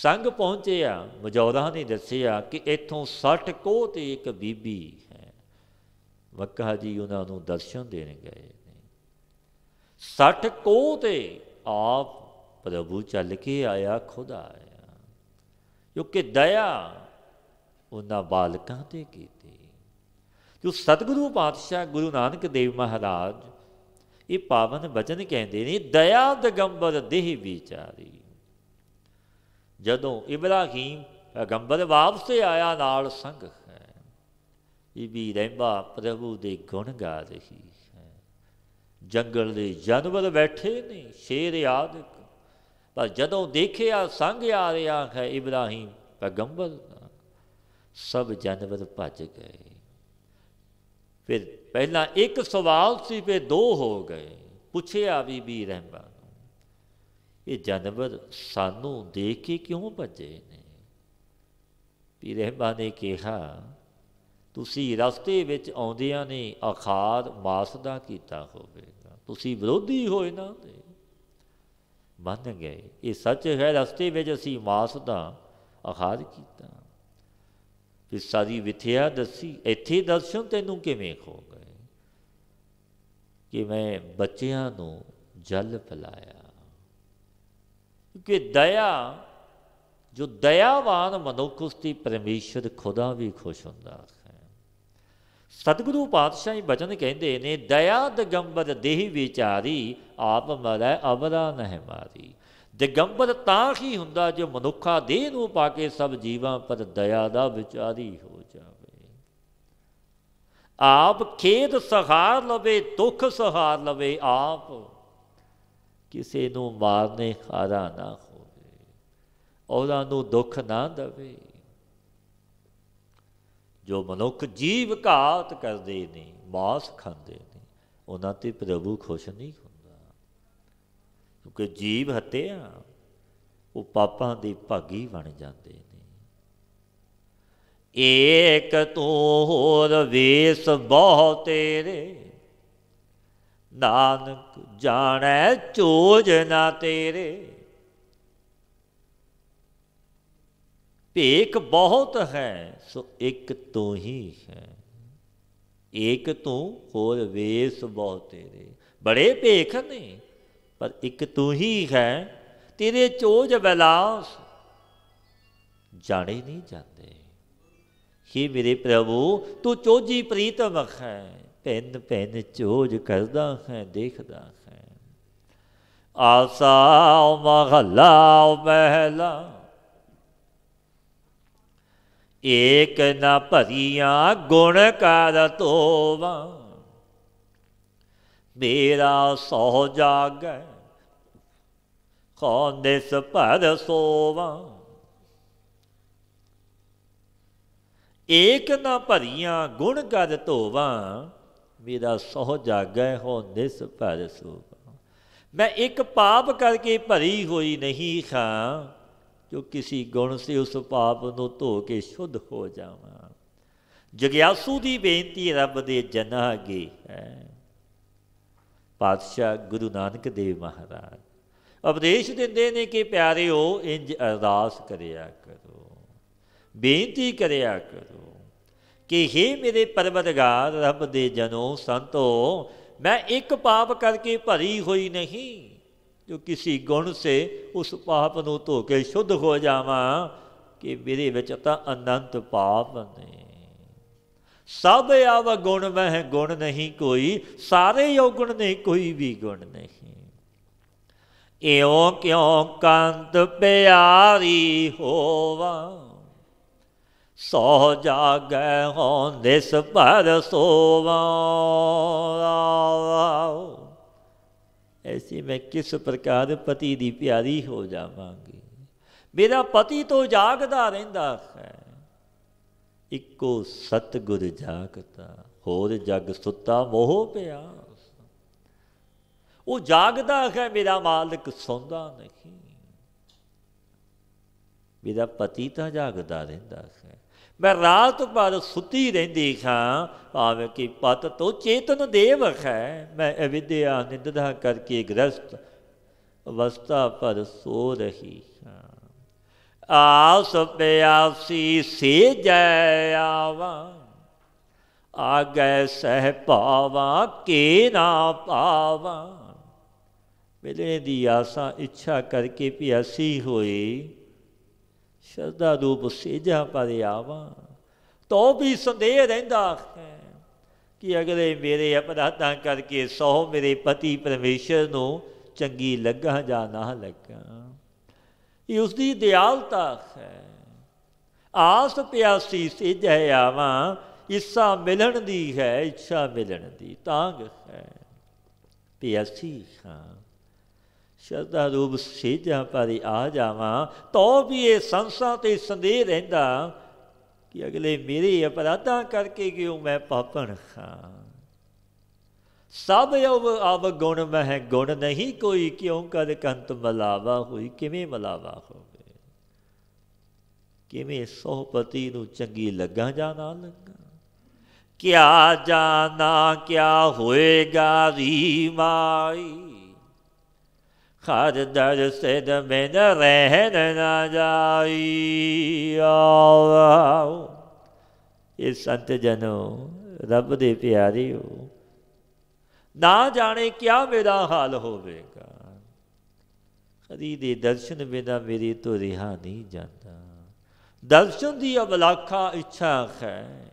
ਸੰਗ ਪਹੁੰਚਿਆ ਮਜੌਦਾ ਨੇ ਦੱਸਿਆ ਕਿ ਇੱਥੋਂ 60 ਕੋਹ ਤੇ ਇੱਕ ਬੀਬੀ ਹੈ ਮੱਕਾ ਜੀ ਉਹਨਾਂ ਨੂੰ ਦਰਸ਼ਨ ਦੇਣ ਗਏ ਨੇ 60 ਕੋਹ ਤੇ ਆਪ ਪ੍ਰਭੂ ਚੱਲ ਕੇ ਆਇਆ ਖੁਦਾ ਆਇਆ ਕਿਉਂਕਿ ਦਇਆ ਉਹਨਾਂ ਬਾਲਕਾਂ ਤੇ ਕੀਤੀ ਜੋ ਸਤਿਗੁਰੂ ਪਾਤਸ਼ਾਹ ਗੁਰੂ ਨਾਨਕ ਦੇਵ ਮਹਾਰਾਜ ਇਹ ਪਾਵਨ ਬਚਨ ਕਹਿੰਦੇ ਨੇ ਦਇਆ ਦਗੰਬਰ ਦੇਹ ਵਿਚਾਰੀ ਜਦੋਂ ਇਬਰਾਹੀਮ ਗੰਬਰ ਵਾਪਸ ਆਇਆ ਨਾਲ ਸੰਗ ਹੈ ਇਹ ਵੀ ਰੈਂਬਾ ਪ੍ਰਭੂ ਦੇ ਗੁਣ ਗਾ ਰਹੀ ਹੈ ਜੰਗਲ ਦੇ ਜਾਨਵਰ ਬੈਠੇ ਨੇ ਸ਼ੇਰ ਯਾਦ ਪਰ ਜਦੋਂ ਦੇਖਿਆ ਸੰਗ ਆ ਰਿਹਾ ਹੈ ਇਬਰਾਹੀਮ ਪੈਗੰਬਰ ਸਭ ਜਾਨਵਰ ਭੱਜ ਗਏ ਫਿਰ ਪਹਿਲਾਂ ਇੱਕ ਸਵਾਲ ਸੀ ਫਿਰ ਦੋ ਹੋ ਗਏ ਪੁੱਛਿਆ ਬੀਬੀ ਰਹਿਮਾ ਇਹ ਜਾਨਵਰ ਸਾਨੂੰ ਦੇਖ ਕੇ ਕਿਉਂ ਭੱਜੇ ਨੇ ਵੀ ਰਹਿਮਾ ਨੇ ਕਿਹਾ ਤੁਸੀਂ ਰਸਤੇ ਵਿੱਚ ਆਉਂਦਿਆਂ ਨੇ ਅਖਾਦ ਮਾਸ ਦਾ ਕੀਤਾ ਹੋਵੇਗਾ ਤੁਸੀਂ ਵਿਰੋਧੀ ਹੋਏ ਨਾ ਤੇ ਮੰਨ ਗਏ ਇਹ ਸੱਚ ਹੈ ਰਸਤੇ ਵਿੱਚ ਅਸੀਂ ਮਾਸ ਦਾ ਅਖਾਦ ਕੀਤਾ ਇਸ ਸਾਰੀ ਵਿਥਿਆ ਦੱਸੀ ਇੱਥੇ ਦਰਸ਼ਨ ਤੈਨੂੰ ਕਿਵੇਂ ਖੋ ਗਏ ਕਿ ਮੈਂ ਬੱਚਿਆਂ ਨੂੰ ਜਲ ਪਿਲਾਇਆ ਕਿ ਦਇਆ ਜੋ ਦਇਆਵਾਨ ਮਨੁੱਖ ਉਸ ਦੀ ਪਰਮੇਸ਼ਰ ਖੁਦਾ ਵੀ ਖੁਸ਼ ਹੁੰਦਾ ਹੈ ਸਤਿਗੁਰੂ ਪਾਤਸ਼ਾਹ ਬਚਨ ਕਹਿੰਦੇ ਨੇ ਦਇਆ ਦਗੰਬਰ ਦੇਹੀ ਵਿਚਾਰੀ ਆਪ ਮਰੈ ਅਵਰਾ ਨਹਿ ਮਾਰੀ ਜਗੰਬਰ ਤਾਂ ਹੀ ਹੁੰਦਾ ਜੇ ਮਨੁੱਖਾ ਦੇਹ ਨੂੰ ਪਾ ਕੇ ਸਭ ਜੀਵਾਂ ਪਰ ਦਇਆ ਦਾ ਵਿਚਾਰੀ ਹੋ ਜਾਵੇ ਆਪ ਖੇਦ ਸਹਾਰ ਲਵੇ ਦੁੱਖ ਸਹਾਰ ਲਵੇ ਆਪ ਕਿਸੇ ਨੂੰ ਮਾਰਨੇ ਖਾਰਾ ਨਾ ਹੋਵੇ ਉਹਨਾਂ ਨੂੰ ਦੁੱਖ ਨਾ ਦਵੇ ਜੋ ਮਨੁੱਖ ਜੀਵ ਘਾਤ ਕਰਦੇ ਨੇ ਮਾਸ ਖਾਂਦੇ ਨੇ ਉਹਨਾਂ ਤੇ ਪ੍ਰਭੂ ਖੁਸ਼ ਨਹੀਂ ਕਿਉਂਕਿ ਜੀਵ ਹੱਤਿਆ ਉਹ ਪਾਪਾਂ ਦੇ ਭਾਗੀ ਬਣ ਜਾਂਦੇ ਨੇ ਏਕ ਤੂੰ ਹੋਰ ਵੇਸ ਬਹੁ ਤੇਰੇ ਨਾਨਕ ਜਾਣੈ ਚੋਜ ਨਾ ਤੇਰੇ ਭੇਕ ਬਹੁਤ ਹੈ ਸੋ ਇੱਕ ਤੂੰ ਹੀ ਹੈ ਇੱਕ ਤੂੰ ਹੋਰ ਵੇਸ ਬਹੁ ਤੇਰੇ ਬੜੇ ਭੇਖ ਨੇ ਪਰ ਇੱਕ ਤੂੰ ਹੀ ਹੈ ਤੇਰੇ ਚੋਜ ਬਲਾਸ ਜਾਣੇ ਨਹੀਂ ਜਾਂਦੇ ਹੀ ਮੇਰੇ ਪ੍ਰਭੂ ਤੂੰ ਚੋਜੀ ਪ੍ਰੀਤਮ ਹੈ ਪੈਨ ਪੈਨ ਚੋਜ ਕਰਦਾ ਹੈ ਦੇਖਦਾ ਹੈ ਆਸਾ ਮਹਲਾ ਮਹਿਲਾ ਇਕ ਨਾ ਭਰੀਆਂ ਗੁਣ ਕਰ ਤੋਵਾ ਮੇਰਾ ਸੋ ਜਾਗੈ ਕੋਨ ਦੇਸ ਪਰ ਸੋਵਾ ਏਕ ਨਾ ਭਰੀਆਂ ਗੁਣ ਗਦ ਧੋਵਾ ਮੇਰਾ ਸੋ ਜਾਗੈ ਹੋ ਦੇਸ ਪਰ ਸੋਵਾ ਮੈਂ ਇੱਕ ਪਾਪ ਕਰਕੇ ਭਰੀ ਹੋਈ ਨਹੀਂ ਖਾਂ ਜੋ ਕਿਸੇ ਗੁਣ ਸੇ ਉਸ ਪਾਪ ਨੂੰ ਧੋ ਕੇ ਸ਼ੁੱਧ ਹੋ ਜਾਵਾਂ ਜਗਿਆਸੂ ਦੀ ਬੇਨਤੀ ਰੱਬ ਦੇ ਜਨਾਂ ਅਗੇ ਹੈ ਪਾਤਸ਼ਾਹ ਗੁਰੂ ਨਾਨਕ ਦੇਵ ਮਹਾਰਾਜ ਉਪਦੇਸ਼ ਦਿੰਦੇ ਨੇ ਕਿ ਪਿਆਰਿਓ ਇੰਜ ਅਰਦਾਸ ਕਰਿਆ ਕਰੋ ਬੇਨਤੀ ਕਰਿਆ ਕਰੋ ਕਿ हे ਮੇਰੇ ਪਰਵਰਦਗਾਰ ਰੱਬ ਦੇ ਜਨੋ ਸੰਤੋ ਮੈਂ ਇੱਕ ਪਾਪ ਕਰਕੇ ਭਰੀ ਹੋਈ ਨਹੀਂ ਜੋ ਕਿਸੇ ਗੁਣ ਸੇ ਉਸ ਪਾਪ ਨੂੰ ਧੋ ਕੇ ਸ਼ੁੱਧ ਹੋ ਜਾਵਾਂ ਕਿ ਮੇਰੇ ਵਿੱਚ ਤਾਂ ਅਨੰਤ ਪਾਪ ਨੇ ਸਭ ਆਵ ਗੁਣ ਵਹਿ ਗੁਣ ਨਹੀਂ ਕੋਈ ਸਾਰੇ ਯੋਗਣ ਨੇ ਕੋਈ ਵੀ ਗੁਣ ਨਹੀਂ ਇਉ ਕਿਉ ਕੰਤ ਪਿਆਰੀ ਹੋਵਾ ਸੋ ਜਾਗੈ ਹੋਂ ਦਿਸ ਪਰ ਸੋਵਾ ਐਸੀ ਮੈਂ ਕਿਸ ਪ੍ਰਕਾਰ ਪਤੀ ਦੀ ਪਿਆਰੀ ਹੋ ਜਾਵਾਂਗੀ ਮੇਰਾ ਪਤੀ ਤੋਂ ਜਾਗਦਾ ਰਹਿੰਦਾ ਹੈ ਇੱਕੋ ਸਤਗੁਰ ਜਾਗਤਾ ਹੋਰ ਜਗ ਸੁੱਤਾ ਮੋਹ ਪਿਆ ਉਹ ਜਾਗਦਾ ਹੈ ਮੇਰਾ ਮਾਲਕ ਸੌਂਦਾ ਨਹੀਂ ਮੇਰਾ ਪਤੀ ਤਾਂ ਜਾਗਦਾ ਰਹਿੰਦਾ ਹੈ ਮੈਂ ਰਾਤ ਭਰ ਸੁੱਤੀ ਰਹਿੰਦੀ ਖਾਂ ਭਾਵੇਂ ਕਿ ਪਤ ਤੋਂ ਚੇਤਨ ਦੇਵ ਹੈ ਮੈਂ ਅਵਿਦਿਆ ਨਿੰਦਦਾ ਕਰਕੇ ਗ੍ਰਸਤ ਅਵਸਥਾ ਪਰ ਸੋ ਰਹੀ ਆਸ ਪਿਆਸੀ ਸੇ ਜੈ ਆਵਾ ਆਗੈ ਸਹਿ ਪਾਵਾ ਕੀ ਨਾ ਪਾਵਾ ਮਿਲਣੇ ਦੀ ਆਸਾਂ ਇੱਛਾ ਕਰਕੇ ਪਿਆਸੀ ਹੋਏ ਸ਼ਰਧਾ ਰੂਪ ਸੇਜਾ ਪਰ ਆਵਾ ਤੋ ਵੀ ਸੰਦੇਹ ਰਹਿੰਦਾ ਕਿ ਅਗਲੇ ਮੇਰੇ ਅਪਰਾਧਾਂ ਕਰਕੇ ਸੋ ਮੇਰੇ ਪਤੀ ਪਰਮੇਸ਼ਰ ਨੂੰ ਚੰਗੀ ਲੱਗਾ ਜਾਂ ਨਾ ਲੱਗਾ ਇਹ ਉਸ ਦੀ ਦਿਆਲਤਾ ਹੈ ਆਸ ਪਿਆਸੀ ਸਿਜ ਜਹ ਆਵਾਂ ਇਸਾ ਮਿਲਣ ਦੀ ਹੈ ਇੱਛਾ ਮਿਲਣ ਦੀ ਤਾਂਗ ਹੈ ਪਿਆਸੀ ਹਾਂ ਸ਼ਰਧਾ ਰੂਪ ਸੇਜਾਂ ਪਾਰੀ ਆ ਜਾਵਾਂ ਤੋ ਵੀ ਇਹ ਸੰਸਾ ਤੇ ਸੰਦੇਹ ਰਹਿੰਦਾ ਕਿ ਅਗਲੇ ਮੇਰੇ ਅਪਰਾਧਾਂ ਕਰਕੇ ਕਿਉਂ ਮੈਂ ਪਾਪਣ ਹਾਂ ਸਭ ਅਵ ਆਵ ਗੁਣ ਮਹਿ ਗੁਣ ਨਹੀਂ ਕੋਈ ਕਿਉਂ ਕਦ ਕੰਤ ਮਲਾਵਾ ਹੋਈ ਕਿਵੇਂ ਮਲਾਵਾ ਹੋਵੇ ਕਿਵੇਂ ਸੋਹਪਤੀ ਨੂੰ ਚੰਗੀ ਲੱਗਾ ਜਾਂ ਨਾ ਲੱਗਾ ਕਿਆ ਜਾਣਾ ਕਿਆ ਹੋਏਗਾ ਦੀ ਮਾਈ ਹਰ ਦਰ ਸੇ ਦਮੇ ਨ ਰਹਿਣ ਨਾ ਜਾਈ ਆਓ ਇਹ ਸੰਤ ਜਨੋ ਰੱਬ ਦੇ ਪਿਆਰੇ ਹੋ ਨਾ ਜਾਣੇ ਕਿਆ ਮੇਰਾ ਹਾਲ ਹੋਵੇਗਾ ਹਰੀ ਦੇ ਦਰਸ਼ਨ ਬਿਨਾ ਮੇਰੀ ਤੋ ਰਿਹਾ ਨਹੀਂ ਜਾਂਦਾ ਦਰਸ਼ਨ ਦੀ ਅਵਲਾਖਾ ਇੱਛਾ ਹੈ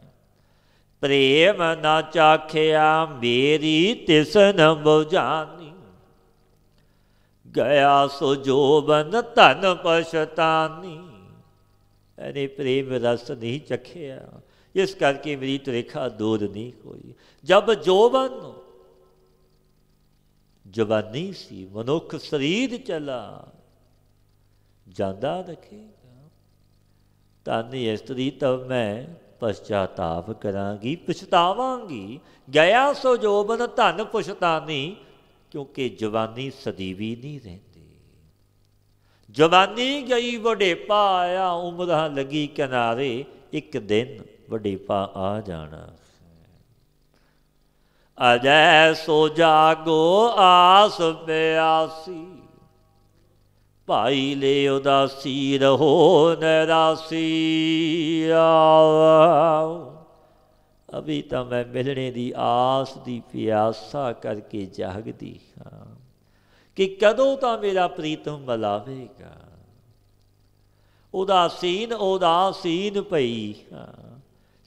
ਪ੍ਰੇਮ ਨਾ ਚਾਖਿਆ ਮੇਰੀ ਤਿਸ ਨ ਬੁਝਾਨੀ ਗਿਆ ਸੋ ਜੋਬਨ ਧਨ ਪਛਤਾਨੀ ਅਰੇ ਪ੍ਰੇਮ ਰਸ ਨਹੀਂ ਚਖਿਆ ਇਸ ਕਰਕੇ ਮੇਰੀ ਤਰੇਖਾ ਦੂਰ ਨਹੀਂ ਹੋਈ ਜਬ ਜੋਬਨ ਜਵਾਨੀ ਸੀ ਮਨੁੱਖ ਸਰੀਰ ਚਲਾ ਜਾਂਦਾ ਰਖੇਗਾ ਇਸ ਇਸਤਰੀ ਤਵ ਮੈਂ ਪਛਤਾਪ ਕਰਾਂਗੀ ਪਛਤਾਵਾਂਗੀ ਗਿਆ ਸੋ ਜੋਬਨ ਧਨ ਪੁਛਤਾਨੀ ਕਿਉਂਕਿ ਜਵਾਨੀ ਸਦੀਵੀ ਨਹੀਂ ਰਹਿੰਦੀ ਜਵਾਨੀ ਗਈ ਵਡੇਪਾ ਆਇਆ ਉਮਰਾਂ ਲੱਗੀ ਕਿਨਾਰੇ ਇੱਕ ਦਿਨ ਵਡੇਪਾ ਆ ਜਾਣਾ ਅਜੈ ਸੋ ਜਾਗੋ ਆਸ ਬਿਆਸੀ ਭਾਈ ਲੈ ਉਦਾਸੀ ਰਹੋ ਨਿਰਾਸੀ ਆਓ ਅਭੀ ਤਾਂ ਮੈਂ ਮਿਲਣੇ ਦੀ ਆਸ ਦੀ ਪਿਆਸਾ ਕਰਕੇ ਜਾਗਦੀ ਹਾਂ ਕਿ ਕਦੋਂ ਤਾਂ ਮੇਰਾ ਪ੍ਰੀਤਮ ਮਿਲਾਵੇਗਾ ਉਦਾਸੀਨ ਉਦਾਸੀਨ ਪਈ ਹਾਂ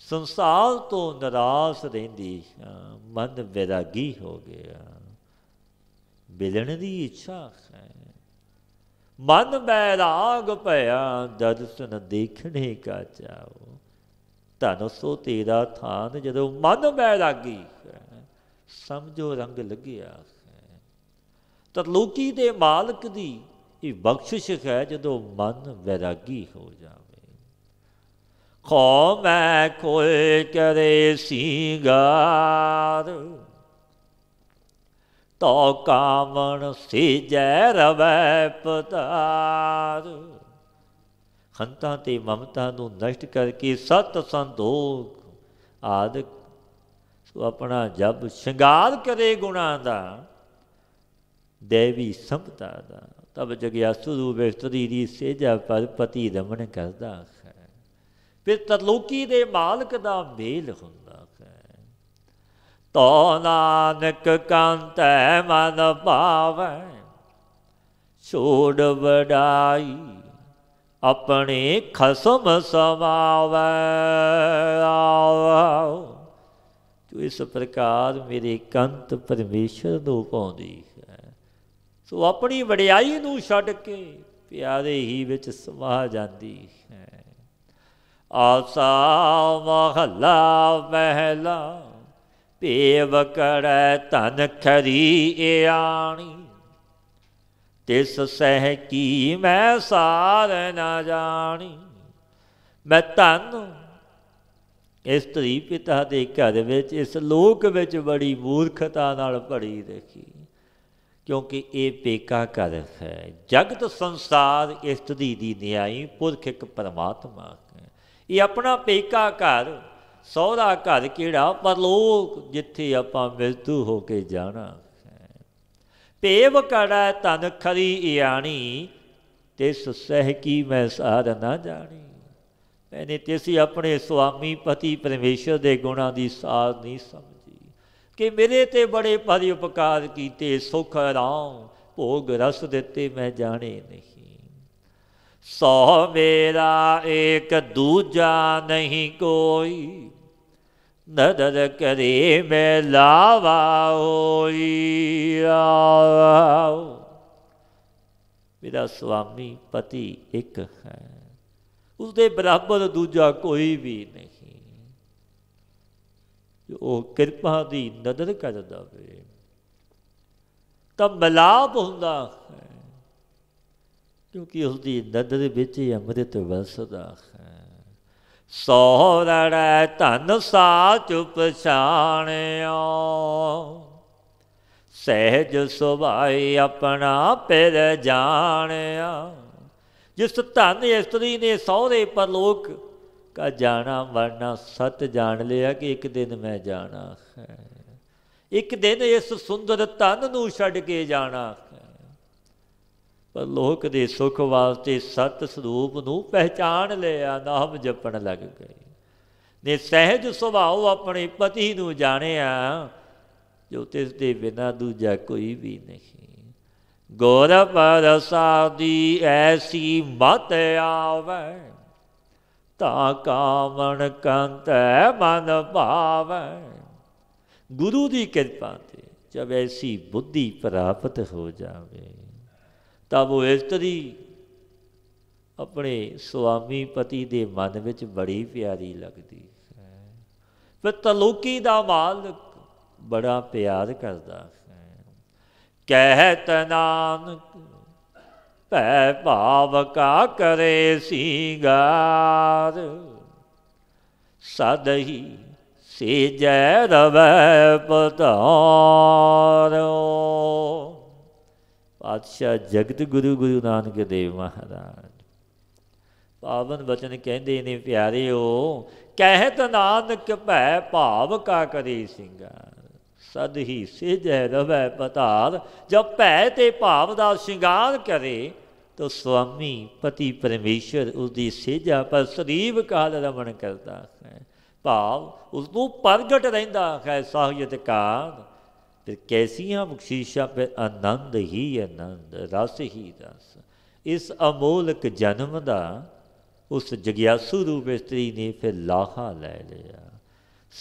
ਸੰਸਾਰ ਤੋਂ ਨਰਾਸ ਰਹਿੰਦੀ ਹਾਂ ਮਨ ਵਿਰਾਗੀ ਹੋ ਗਿਆ ਬਿਲਣ ਦੀ ਇੱਛਾ ਹੈ ਮਨ ਬੈਰਾਗ ਭਇਆ ਦਰਸ਼ਨ ਦੇਖਣੇ ਕਾ ਚਾਓ ਧਨ ਸੋ ਤੇਰਾ ਥਾਨ ਜਦੋਂ ਮਨ ਬੈਰਾਗੀ ਸਮਝੋ ਰੰਗ ਲੱਗਿਆ ਤਰਲੋਕੀ ਦੇ ਮਾਲਕ ਦੀ ਇਹ ਬਖਸ਼ਿਸ਼ ਹੈ ਜਦੋਂ ਮਨ ਵਿਰਾਗੀ ਹੋ ਜਾਵੇ ਖੋ ਕੋਲ ਤੋ ਰਵੈ ขอแม่คุยกระเรสีกาดต่อกามนสีแจระแวปตาด ਖੰਤਾਂ ਤੇ ਮਮਤਾ ਨੂੰ ਨਸ਼ਟ ਕਰਕੇ ਸਤ ਸੰਤੋਖ ਆਦਿਕ ਸੋ ਆਪਣਾ ਜਬ ਸ਼ਿੰਗਾਰ ਕਰੇ ਗੁਣਾ ਦਾ ਦੇਵੀ ਸੰਪਤਾ ਦਾ ਤਬ ਜਗਿਆਸੂ ਰੂਪ ਇਸਤਰੀ ਦੀ ਸੇਜਾ ਪਰ ਪਤੀ ਰਮਣ ਕਰਦਾ ਹੈ ਫਿਰ ਤਰਲੋਕੀ ਦੇ ਮਾਲਕ ਦਾ ਮੇਲ ਹੁੰਦਾ ਹੈ ਤੋ ਨਾਨਕ ਕੰਤੈ ਮਨ ਭਾਵੈ ਛੋੜ ਵਡਾਈ ਆਪਣੇ ਖਸਮ ਸਮਾਵੈ ਆਓ ਜੋ ਇਸ ਪ੍ਰਕਾਰ ਮੇਰੇ ਕੰਤ ਪਰਮੇਸ਼ਰ ਨੂੰ ਪਾਉਂਦੀ ਹੈ ਸੋ ਆਪਣੀ ਵਡਿਆਈ ਨੂੰ ਛੱਡ ਕੇ ਪਿਆਰੇ ਹੀ ਵਿੱਚ ਸਮਾ ਜਾਂਦੀ ਹੈ ਆਸਾ ਮਹਲਾ ਮਹਿਲਾ ਪੇਵ ਕਰੈ ਤਨ ਖਰੀ ਇਆਣੀ ਤਿਸ ਸਹਿ ਕੀ ਮੈਂ ਸਾਰ ਨਾ ਜਾਣੀ ਮੈਂ ਤਨ ਇਸ ਤਰੀ ਪਿਤਾ ਦੇ ਘਰ ਵਿੱਚ ਇਸ ਲੋਕ ਵਿੱਚ ਬੜੀ ਮੂਰਖਤਾ ਨਾਲ ਭੜੀ ਦੇਖੀ ਕਿਉਂਕਿ ਇਹ ਪੇਕਾ ਕਰ ਹੈ ਜਗਤ ਸੰਸਾਰ ਇਸ ਤਰੀ ਦੀ ਨਿਆਈ ਪੁਰਖ ਇੱਕ ਪਰਮਾਤਮਾ ਇਹ ਆਪਣਾ ਪੇਕਾ ਘਰ ਸੌਦਾ ਘਰ ਕਿਹੜਾ ਪਰਲੋਕ ਜਿੱਥੇ ਆਪਾਂ ਮਿਲਤੂ ਹੋ ਕੇ ਜਾਣਾ ਪੇਵ ਕੜਾ ਤਨ ਖਰੀ ਇਆਣੀ ਤਿਸ ਸਹਿ ਕੀ ਮੈਂ ਸਾਧ ਨਾ ਜਾਣੀ ਮੈਨੇ ਤੇਸੀ ਆਪਣੇ ਸੁਆਮੀ ਪਤੀ ਪਰਮੇਸ਼ਰ ਦੇ ਗੁਣਾਂ ਦੀ ਸਾਰ ਨਹੀਂ ਸਮਝੀ ਕਿ ਮੇਰੇ ਤੇ ਬੜੇ ਭਾਰੀ ਉਪਕਾਰ ਕੀਤੇ ਸੁਖ ਆਰਾਮ ਭੋਗ ਰਸ ਦਿੱਤੇ ਮੈਂ ਜਾਣੇ ਨਹੀਂ ਸੋ ਮੇਰਾ ਇੱਕ ਦੂਜਾ ਨਹੀਂ ਕੋਈ ਨਦਰ ਕਰੇ ਮੈਂ ਲਾਵਾ ਹੋਈ ਆਵਾ ਮੇਰਾ ਸੁਆਮੀ ਪਤੀ ਇੱਕ ਹੈ ਉਸ ਦੇ ਬਰਾਬਰ ਦੂਜਾ ਕੋਈ ਵੀ ਨਹੀਂ ਜੋ ਉਹ ਕਿਰਪਾ ਦੀ ਨਦਰ ਕਰਦਾ ਵੇ ਤਾਂ ਮਲਾਪ ਹੁੰਦਾ ਹੈ ਕਿਉਂਕਿ ਉਸ ਦੀ ਨਦ ਦੇ ਵਿੱਚ ਹੀ ਅੰਮ੍ਰਿਤ ਵਸਦਾ ਹੈ ਸੋ ਰੜੈ ਧਨ ਸਾਚ ਪਛਾਣਿਓ ਸਹਿਜ ਸੁਭਾਈ ਆਪਣਾ ਪਿਰ ਜਾਣਿਆ ਜਿਸ ਧਨ ਇਸਤਰੀ ਨੇ ਸੋਹਰੇ ਪਰਲੋਕ ਕਾ ਜਾਣਾ ਵਰਨਾ ਸਤ ਜਾਣ ਲਿਆ ਕਿ ਇੱਕ ਦਿਨ ਮੈਂ ਜਾਣਾ ਹੈ ਇੱਕ ਦਿਨ ਇਸ ਸੁੰਦਰ ਧਨ ਨੂੰ ਛੱਡ ਕੇ ਜਾਣਾ ਪਰ ਲੋਕ ਦੇ ਸੁਖ ਵਾਸਤੇ ਸਤ ਸਰੂਪ ਨੂੰ ਪਹਿਚਾਣ ਲਿਆ ਨਾਮ ਜਪਣ ਲੱਗ ਗਏ ਨੇ ਸਹਿਜ ਸੁਭਾਅ ਆਪਣੇ ਪਤੀ ਨੂੰ ਜਾਣਿਆ ਜੋ ਤਿਸ ਦੇ ਬਿਨਾ ਦੂਜਾ ਕੋਈ ਵੀ ਨਹੀਂ ਗੁਰ ਦੀ ਐਸੀ ਮਤ ਆਵੇ ਤਾ ਕਾਮਣ ਕੰਤ ਮਨ ਭਾਵੇ ਗੁਰੂ ਦੀ ਕਿਰਪਾ ਤੇ ਜਬ ਐਸੀ ਬੁੱਧੀ ਪ੍ਰਾਪਤ ਹੋ ਜਾਵੇ ਤਾਂ ਉਹ ਇਸਤਰੀ ਆਪਣੇ ਸੁਆਮੀ ਪਤੀ ਦੇ ਮਨ ਵਿੱਚ ਬੜੀ ਪਿਆਰੀ ਲੱਗਦੀ ਹੈ ਫਿਰ ਤਲੋਕੀ ਦਾ ਮਾਲਕ ਬੜਾ ਪਿਆਰ ਕਰਦਾ ਕਹਿ ਕਹਿਤ ਨਾਨਕ ਭੈ ਭਾਵ ਕਾ ਕਰੇ ਸਿੰਗਾਰ ਸਦਹੀ ਸੇ ਜੈ ਰਵੈ ਪਤਾਰੋ ਪਾਤਸ਼ਾਹ ਜਗਤ ਗੁਰੂ ਗੁਰੂ ਨਾਨਕ ਦੇਵ ਮਹਾਰਾਜ ਪਾਵਨ ਬਚਨ ਕਹਿੰਦੇ ਨੇ ਪਿਆਰਿਓ ਕਹਿਤ ਨਾਨਕ ਭੈ ਭਾਵ ਕਾ ਕਰੀ ਸਿੰਘਾ ਸਦ ਹੀ ਸਿਜੈ ਰਵੈ ਪਤਾਲ ਜਬ ਭੈ ਤੇ ਭਾਵ ਦਾ ਸ਼ਿੰਗਾਰ ਕਰੇ ਤੋ ਸੁਆਮੀ ਪਤੀ ਪਰਮੇਸ਼ਰ ਉਸ ਦੀ ਸੇਜਾ ਪਰ ਸਰੀਵ ਕਾਲ ਰਮਣ ਕਰਦਾ ਹੈ ਭਾਵ ਉਸ ਨੂੰ ਪ੍ਰਗਟ ਰਹਿੰਦਾ ਹੈ ਸਾਹਿਤ ਕਾ ਤੇ ਕੈਸੀਆਂ ਬਖਸ਼ੀਸ਼ਾਂ ਪੈ ਆਨੰਦ ਹੀ ਆਨੰਦ ਰਸ ਹੀ ਰਸ ਇਸ ਅਮੋਲਕ ਜਨਮ ਦਾ ਉਸ ਜਗਿਆਸੂ ਰੂਪ ਇਸਤਰੀ ਨੇ ਫਿਰ ਲਾਹਾ ਲੈ ਲਿਆ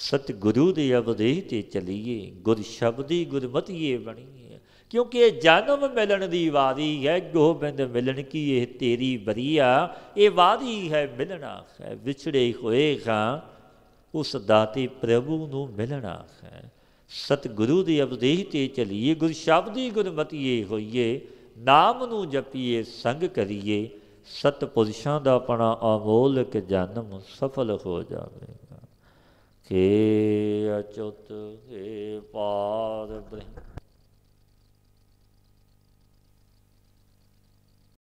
ਸਤਿਗੁਰੂ ਦੇ ਉਪਦੇਸ਼ ਤੇ ਚਲੀਏ ਗੁਰ ਸ਼ਬਦੀ ਗੁਰਮਤੀਏ ਬਣੀਏ ਕਿਉਂਕਿ ਇਹ ਜਨਮ ਮਿਲਣ ਦੀ ਵਾਦੀ ਹੈ ਗੋਬਿੰਦ ਮਿਲਣ ਕੀ ਇਹ ਤੇਰੀ ਬਰੀਆ ਇਹ ਵਾਦੀ ਹੈ ਮਿਲਣਾ ਹੈ ਵਿਛੜੇ ਹੋਏ ਖਾਂ ਉਸ ਦਾਤੇ ਪ੍ਰਭੂ ਨੂੰ ਮਿਲਣਾ ਹੈ ਸਤਿਗੁਰੂ ਦੀ ਉਪਦੇਸ਼ ਤੇ ਚਲੀਏ ਗੁਰ ਸ਼ਬਦੀ ਗੁਰਮਤੀਏ ਹੋਈਏ ਨਾਮ ਨੂੰ ਜਪੀਏ ਸੰਗ ਕਰੀਏ ਸਤ ਪੁਰਸ਼ਾਂ ਦਾ ਆਪਣਾ ਅਮੋਲਕ ਜਨਮ ਸਫਲ ਹੋ ਜਾਵੇਗਾ ਕੇ ਅਚੁੱਤ ਹੈ ਪਾਰ ਬ੍ਰਹਮ